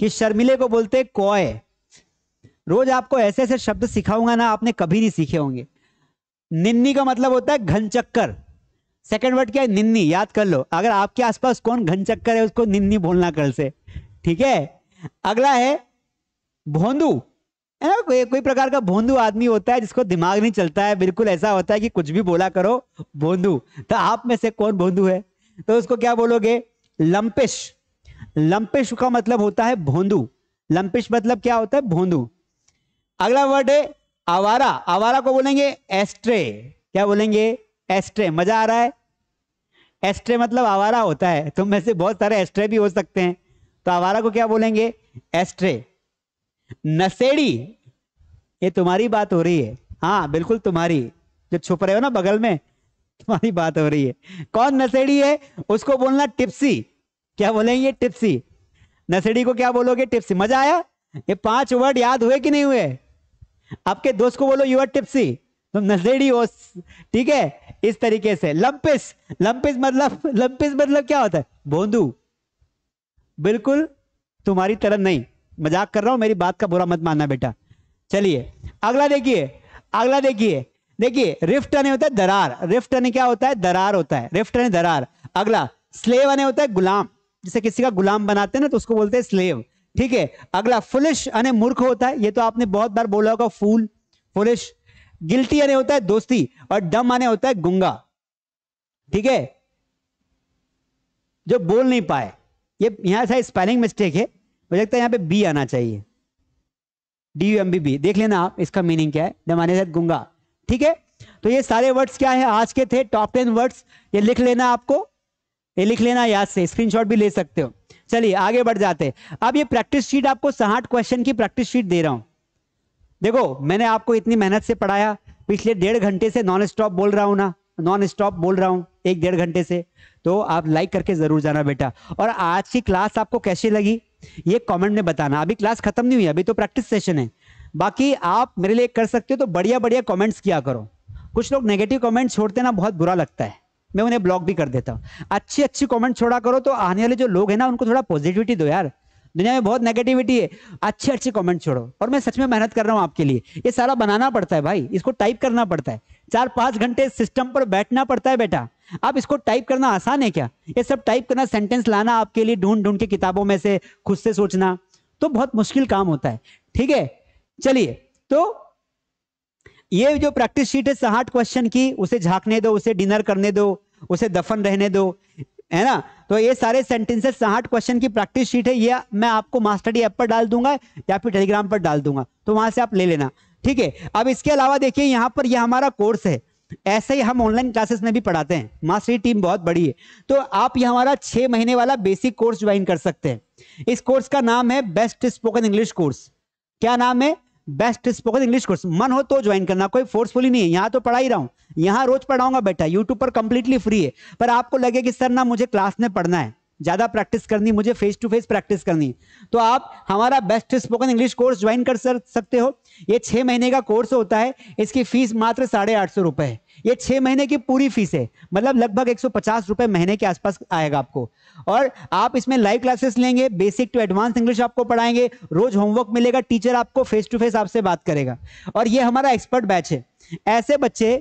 कि शर्मिले को बोलते हैं कॉय रोज आपको ऐसे ऐसे शब्द सिखाऊंगा ना आपने कभी नहीं सीखे होंगे निन्नी का मतलब होता है घनचक्कर चक्कर सेकंड वर्ड क्या है निन्नी याद कर लो अगर आपके आसपास कौन घन चक्कर है उसको निन्नी बोलना कल से ठीक है अगला है भोंदू है ना कोई कोई प्रकार का भोंदू आदमी होता है जिसको दिमाग नहीं चलता है बिल्कुल ऐसा होता है कि कुछ भी बोला करो भोंदू तो आप में से कौन भोंदू है तो उसको क्या बोलोगे लंपिश लंपिश का मतलब होता है भोंदू लंपिश मतलब क्या होता है भोंदू अगला वर्ड है आवारा आवारा को बोलेंगे एस्ट्रे क्या बोलेंगे एस्ट्रे मजा आ रहा है एस्ट्रे मतलब आवारा होता है तुम तो में से बहुत सारे एस्ट्रे भी हो सकते हैं तो आवारा को क्या बोलेंगे एस्ट्रे नसेड़ी ये तुम्हारी बात हो रही है हाँ बिल्कुल तुम्हारी जो छुप रहे हो ना बगल में तुम्हारी बात हो रही है कौन नसेड़ी है उसको बोलना टिप्सी क्या बोलेंगे टिप्सी नसेड़ी को क्या बोलोगे टिप्सी मजा आया ये पांच वर्ड याद हुए कि नहीं हुए आपके दोस्त को बोलो यू आर टिप्सी तुम नसेड़ी हो ठीक है इस तरीके से लंपिस लंपिस मतलब लंपिस मतलब क्या होता है बोंदू बिल्कुल तुम्हारी तरह नहीं मजाक कर रहा हूं मेरी बात का बुरा मत मानना बेटा चलिए अगला देखिए अगला देखिए देखिए रिफ्ट आने होता है दरार रिफ्ट आने क्या होता है दरार होता है रिफ्ट आने दरार अगला स्लेव आने होता है गुलाम जिसे किसी का गुलाम बनाते हैं ना तो उसको बोलते हैं स्लेव ठीक है अगला फुलिश अने मूर्ख होता है ये तो आपने बहुत बार बोला होगा फूल फुलिश गिल्टी यानी होता है दोस्ती और डम माने होता है गुंगा ठीक है जो बोल नहीं पाए ये यहां से स्पेलिंग मिस्टेक है मुझे लगता है यहां पे बी आना चाहिए D U M B B देख लेना आप इसका मीनिंग क्या है डमाने साथ गुंगा ठीक है तो ये सारे वर्ड्स क्या है आज के थे टॉप टेन वर्ड्स ये लिख लेना आपको ये लिख लेना याद से स्क्रीनशॉट भी ले सकते हो चलिए आगे बढ़ जाते हैं अब ये प्रैक्टिस शीट आपको साठ क्वेश्चन की प्रैक्टिस शीट दे रहा हूं देखो मैंने आपको इतनी मेहनत से पढ़ाया पिछले डेढ़ घंटे से नॉन स्टॉप बोल रहा हूँ ना नॉन स्टॉप बोल रहा हूँ एक डेढ़ घंटे से तो आप लाइक करके ज़रूर जाना बेटा और आज की क्लास आपको कैसी लगी ये कमेंट में बताना अभी क्लास खत्म नहीं हुई अभी तो प्रैक्टिस सेशन है बाकी आप मेरे लिए कर सकते हो तो बढ़िया बढ़िया कॉमेंट्स किया करो कुछ लोग नेगेटिव कॉमेंट छोड़ते ना बहुत बुरा लगता है मैं उन्हें ब्लॉक भी कर देता हूँ अच्छी अच्छी कॉमेंट छोड़ा करो तो आने वाले जो लोग हैं ना उनको थोड़ा पॉजिटिविटी दो यार दुनिया में बहुत नेगेटिविटी है अच्छे अच्छे कमेंट छोड़ो और मैं सच में मेहनत कर रहा हूँ आपके लिए ये सारा बनाना पड़ता है भाई इसको टाइप करना पड़ता है चार पांच घंटे सिस्टम पर बैठना पड़ता है बेटा आप इसको टाइप करना आसान है क्या ये सब टाइप करना सेंटेंस लाना आपके लिए ढूंढ ढूंढ के किताबों में से खुद से सोचना तो बहुत मुश्किल काम होता है ठीक है चलिए तो ये जो प्रैक्टिस शीट है साठ क्वेश्चन की उसे झांकने दो उसे डिनर करने दो उसे दफन रहने दो है ना तो ये सारे सेंटेंसेस साठ क्वेश्चन की प्रैक्टिस शीट है ये मैं आपको मास्टर ऐप पर डाल दूंगा या फिर टेलीग्राम पर डाल दूंगा तो वहां से आप ले लेना ठीक है अब इसके अलावा देखिए यहाँ पर यह हमारा कोर्स है ऐसे ही हम ऑनलाइन क्लासेस में भी पढ़ाते हैं मास्टरी टीम बहुत बड़ी है तो आप ये हमारा छह महीने वाला बेसिक कोर्स ज्वाइन कर सकते हैं इस कोर्स का नाम है बेस्ट स्पोकन इंग्लिश कोर्स क्या नाम है बेस्ट स्पोकन इंग्लिश कोर्स मन हो तो ज्वाइन करना कोई फोर्सफुली नहीं है यहाँ तो पढ़ा ही रहा हूँ यहाँ रोज पढ़ाऊंगा बेटा यूट्यूब पर कंप्लीटली फ्री है पर आपको लगे कि सर ना मुझे क्लास में पढ़ना है ज़्यादा प्रैक्टिस करनी मुझे फेस टू फेस प्रैक्टिस करनी तो आप हमारा best spoken English course join कर सकते हो ये छह महीने का कोर्स होता है इसकी फ़ीस मात्र साढ़े आठ सौ रुपए है ये छह महीने की पूरी फीस है मतलब लगभग एक सौ पचास रुपए महीने के आसपास आएगा आपको और आप इसमें लाइव क्लासेस लेंगे बेसिक टू एडवांस इंग्लिश आपको पढ़ाएंगे रोज़ होमवर्क मिलेगा टीचर आपको फेस टू फेस आपसे बात करेगा और ये हमारा एक्सपर्ट बैच है ऐसे बच्चे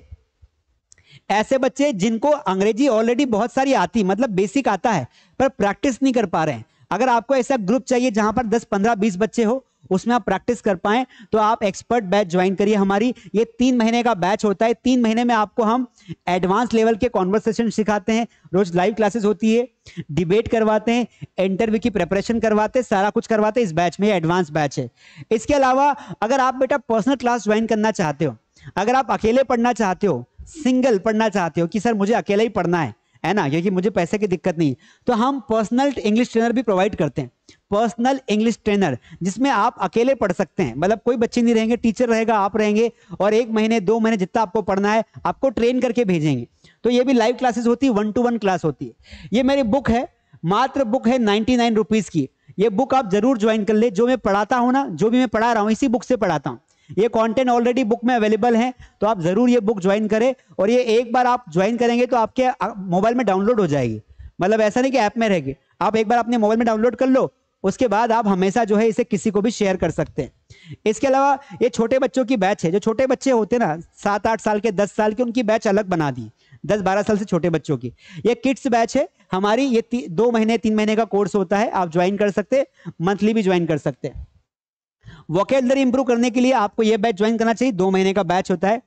ऐसे बच्चे जिनको अंग्रेजी ऑलरेडी बहुत सारी आती मतलब बेसिक आता है पर प्रैक्टिस नहीं कर पा रहे हैं अगर आपको ऐसा ग्रुप चाहिए जहां पर 10 15 20 बच्चे हो उसमें आप प्रैक्टिस कर पाए तो आप एक्सपर्ट बैच ज्वाइन करिए हमारी ये तीन महीने का बैच होता है तीन महीने में आपको हम एडवांस लेवल के कॉन्वर्सेशन सिखाते हैं रोज लाइव क्लासेस होती है डिबेट करवाते हैं इंटरव्यू की प्रिपरेशन करवाते हैं सारा कुछ करवाते हैं इस बैच में एडवांस बैच है इसके अलावा अगर आप बेटा पर्सनल क्लास ज्वाइन करना चाहते हो अगर आप अकेले पढ़ना चाहते हो सिंगल पढ़ना चाहते हो कि सर मुझे अकेला ही पढ़ना है है ना क्योंकि मुझे पैसे की दिक्कत नहीं तो हम पर्सनल इंग्लिश ट्रेनर भी प्रोवाइड करते हैं पर्सनल इंग्लिश ट्रेनर जिसमें आप अकेले पढ़ सकते हैं मतलब कोई बच्चे नहीं रहेंगे टीचर रहेगा आप रहेंगे और एक महीने दो महीने जितना आपको पढ़ना है आपको ट्रेन करके भेजेंगे तो ये भी लाइव क्लासेस होती है वन टू वन क्लास होती है ये मेरी बुक है मात्र बुक है नाइनटी नाइन रुपीज़ की ये बुक आप जरूर ज्वाइन कर ले जो मैं पढ़ाता हूँ ना जो भी मैं पढ़ा रहा हूँ इसी बुक से पढ़ाता हूँ ये कंटेंट ऑलरेडी बुक में अवेलेबल है तो आप ज़रूर ये बुक ज्वाइन करें और ये एक बार आप ज्वाइन करेंगे तो आपके मोबाइल में डाउनलोड हो जाएगी मतलब ऐसा नहीं कि ऐप में रहेगी आप एक बार अपने मोबाइल में डाउनलोड कर लो उसके बाद आप हमेशा जो है इसे किसी को भी शेयर कर सकते हैं इसके अलावा ये छोटे बच्चों की बैच है जो छोटे बच्चे होते ना सात आठ साल के दस साल के उनकी बैच अलग बना दी दस बारह साल से छोटे बच्चों की ये किड्स बैच है हमारी ये दो महीने तीन महीने का कोर्स होता है आप ज्वाइन कर सकते हैं मंथली भी ज्वाइन कर सकते हैं वोकेबलरी इंप्रूव करने के लिए आपको यह बैच ज्वाइन करना चाहिए दो महीने का बैच होता है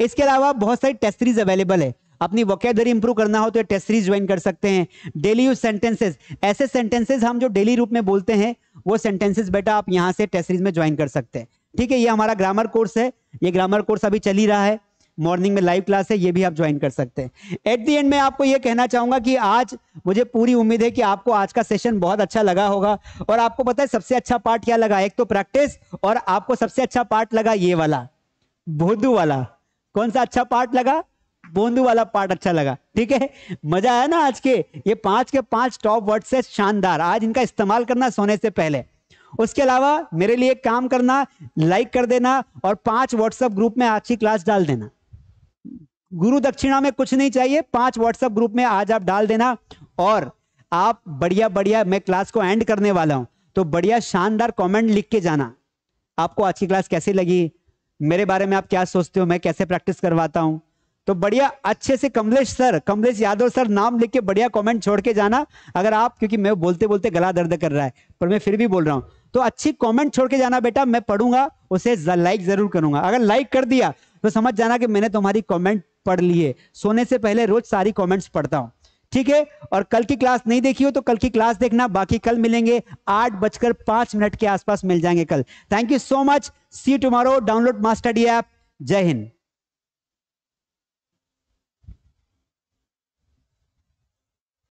इसके अलावा बहुत सारी टेस्ट सीरीज अवेलेबल है अपनी वोकेबलरी इंप्रूव करना हो तो टेस्ट सीरीज ज्वाइन कर सकते हैं डेली यूज सेंटेंसेज ऐसे सेंटेंसेज हम जो डेली रूप में बोलते हैं वो सेंटेंसेज बेटा आप यहाँ से टेस्ट सीरीज में ज्वाइन कर सकते हैं ठीक है ये हमारा ग्रामर कोर्स है ये ग्रामर कोर्स अभी चल ही रहा है मॉर्निंग में लाइव क्लास है ये भी आप ज्वाइन कर सकते हैं एट दी एंड मैं आपको ये कहना चाहूंगा कि आज मुझे पूरी उम्मीद है कि आपको आज का सेशन बहुत अच्छा लगा होगा और आपको पता है सबसे अच्छा पार्ट क्या लगा एक तो प्रैक्टिस और आपको सबसे अच्छा पार्ट लगा ये वाला बोधू वाला कौन सा अच्छा पार्ट लगा बोंदू वाला पार्ट अच्छा लगा ठीक है मजा आया ना आज के ये पांच के पांच टॉप वर्ड से शानदार आज इनका इस्तेमाल करना सोने से पहले उसके अलावा मेरे लिए काम करना लाइक कर देना और पांच व्हाट्सएप ग्रुप में अच्छी क्लास डाल देना गुरु दक्षिणा में कुछ नहीं चाहिए पांच व्हाट्सएप ग्रुप में आज आप डाल देना और आप बढ़िया बढ़िया मैं क्लास को एंड करने वाला हूं तो बढ़िया शानदार कमेंट लिख के जाना आपको आज की क्लास कैसी लगी मेरे बारे में आप क्या सोचते हो मैं कैसे प्रैक्टिस करवाता हूं तो बढ़िया अच्छे से कमलेश सर कमलेश यादव सर नाम लिख के बढ़िया कमेंट छोड़ के जाना अगर आप क्योंकि मैं बोलते बोलते गला दर्द कर रहा है पर मैं फिर भी बोल रहा हूँ तो अच्छी कॉमेंट छोड़ के जाना बेटा मैं पढ़ूंगा उसे लाइक जरूर करूंगा अगर लाइक कर दिया तो समझ जाना कि मैंने तुम्हारी कमेंट पढ़ लिए सोने से पहले रोज सारी कॉमेंट्स पढ़ता हूँ ठीक है और कल की क्लास नहीं देखी हो तो कल की क्लास देखना बाकी कल मिलेंगे आठ बजकर पांच मिनट के आसपास मिल जाएंगे कल thank you so much see tomorrow download master D app जय हिंद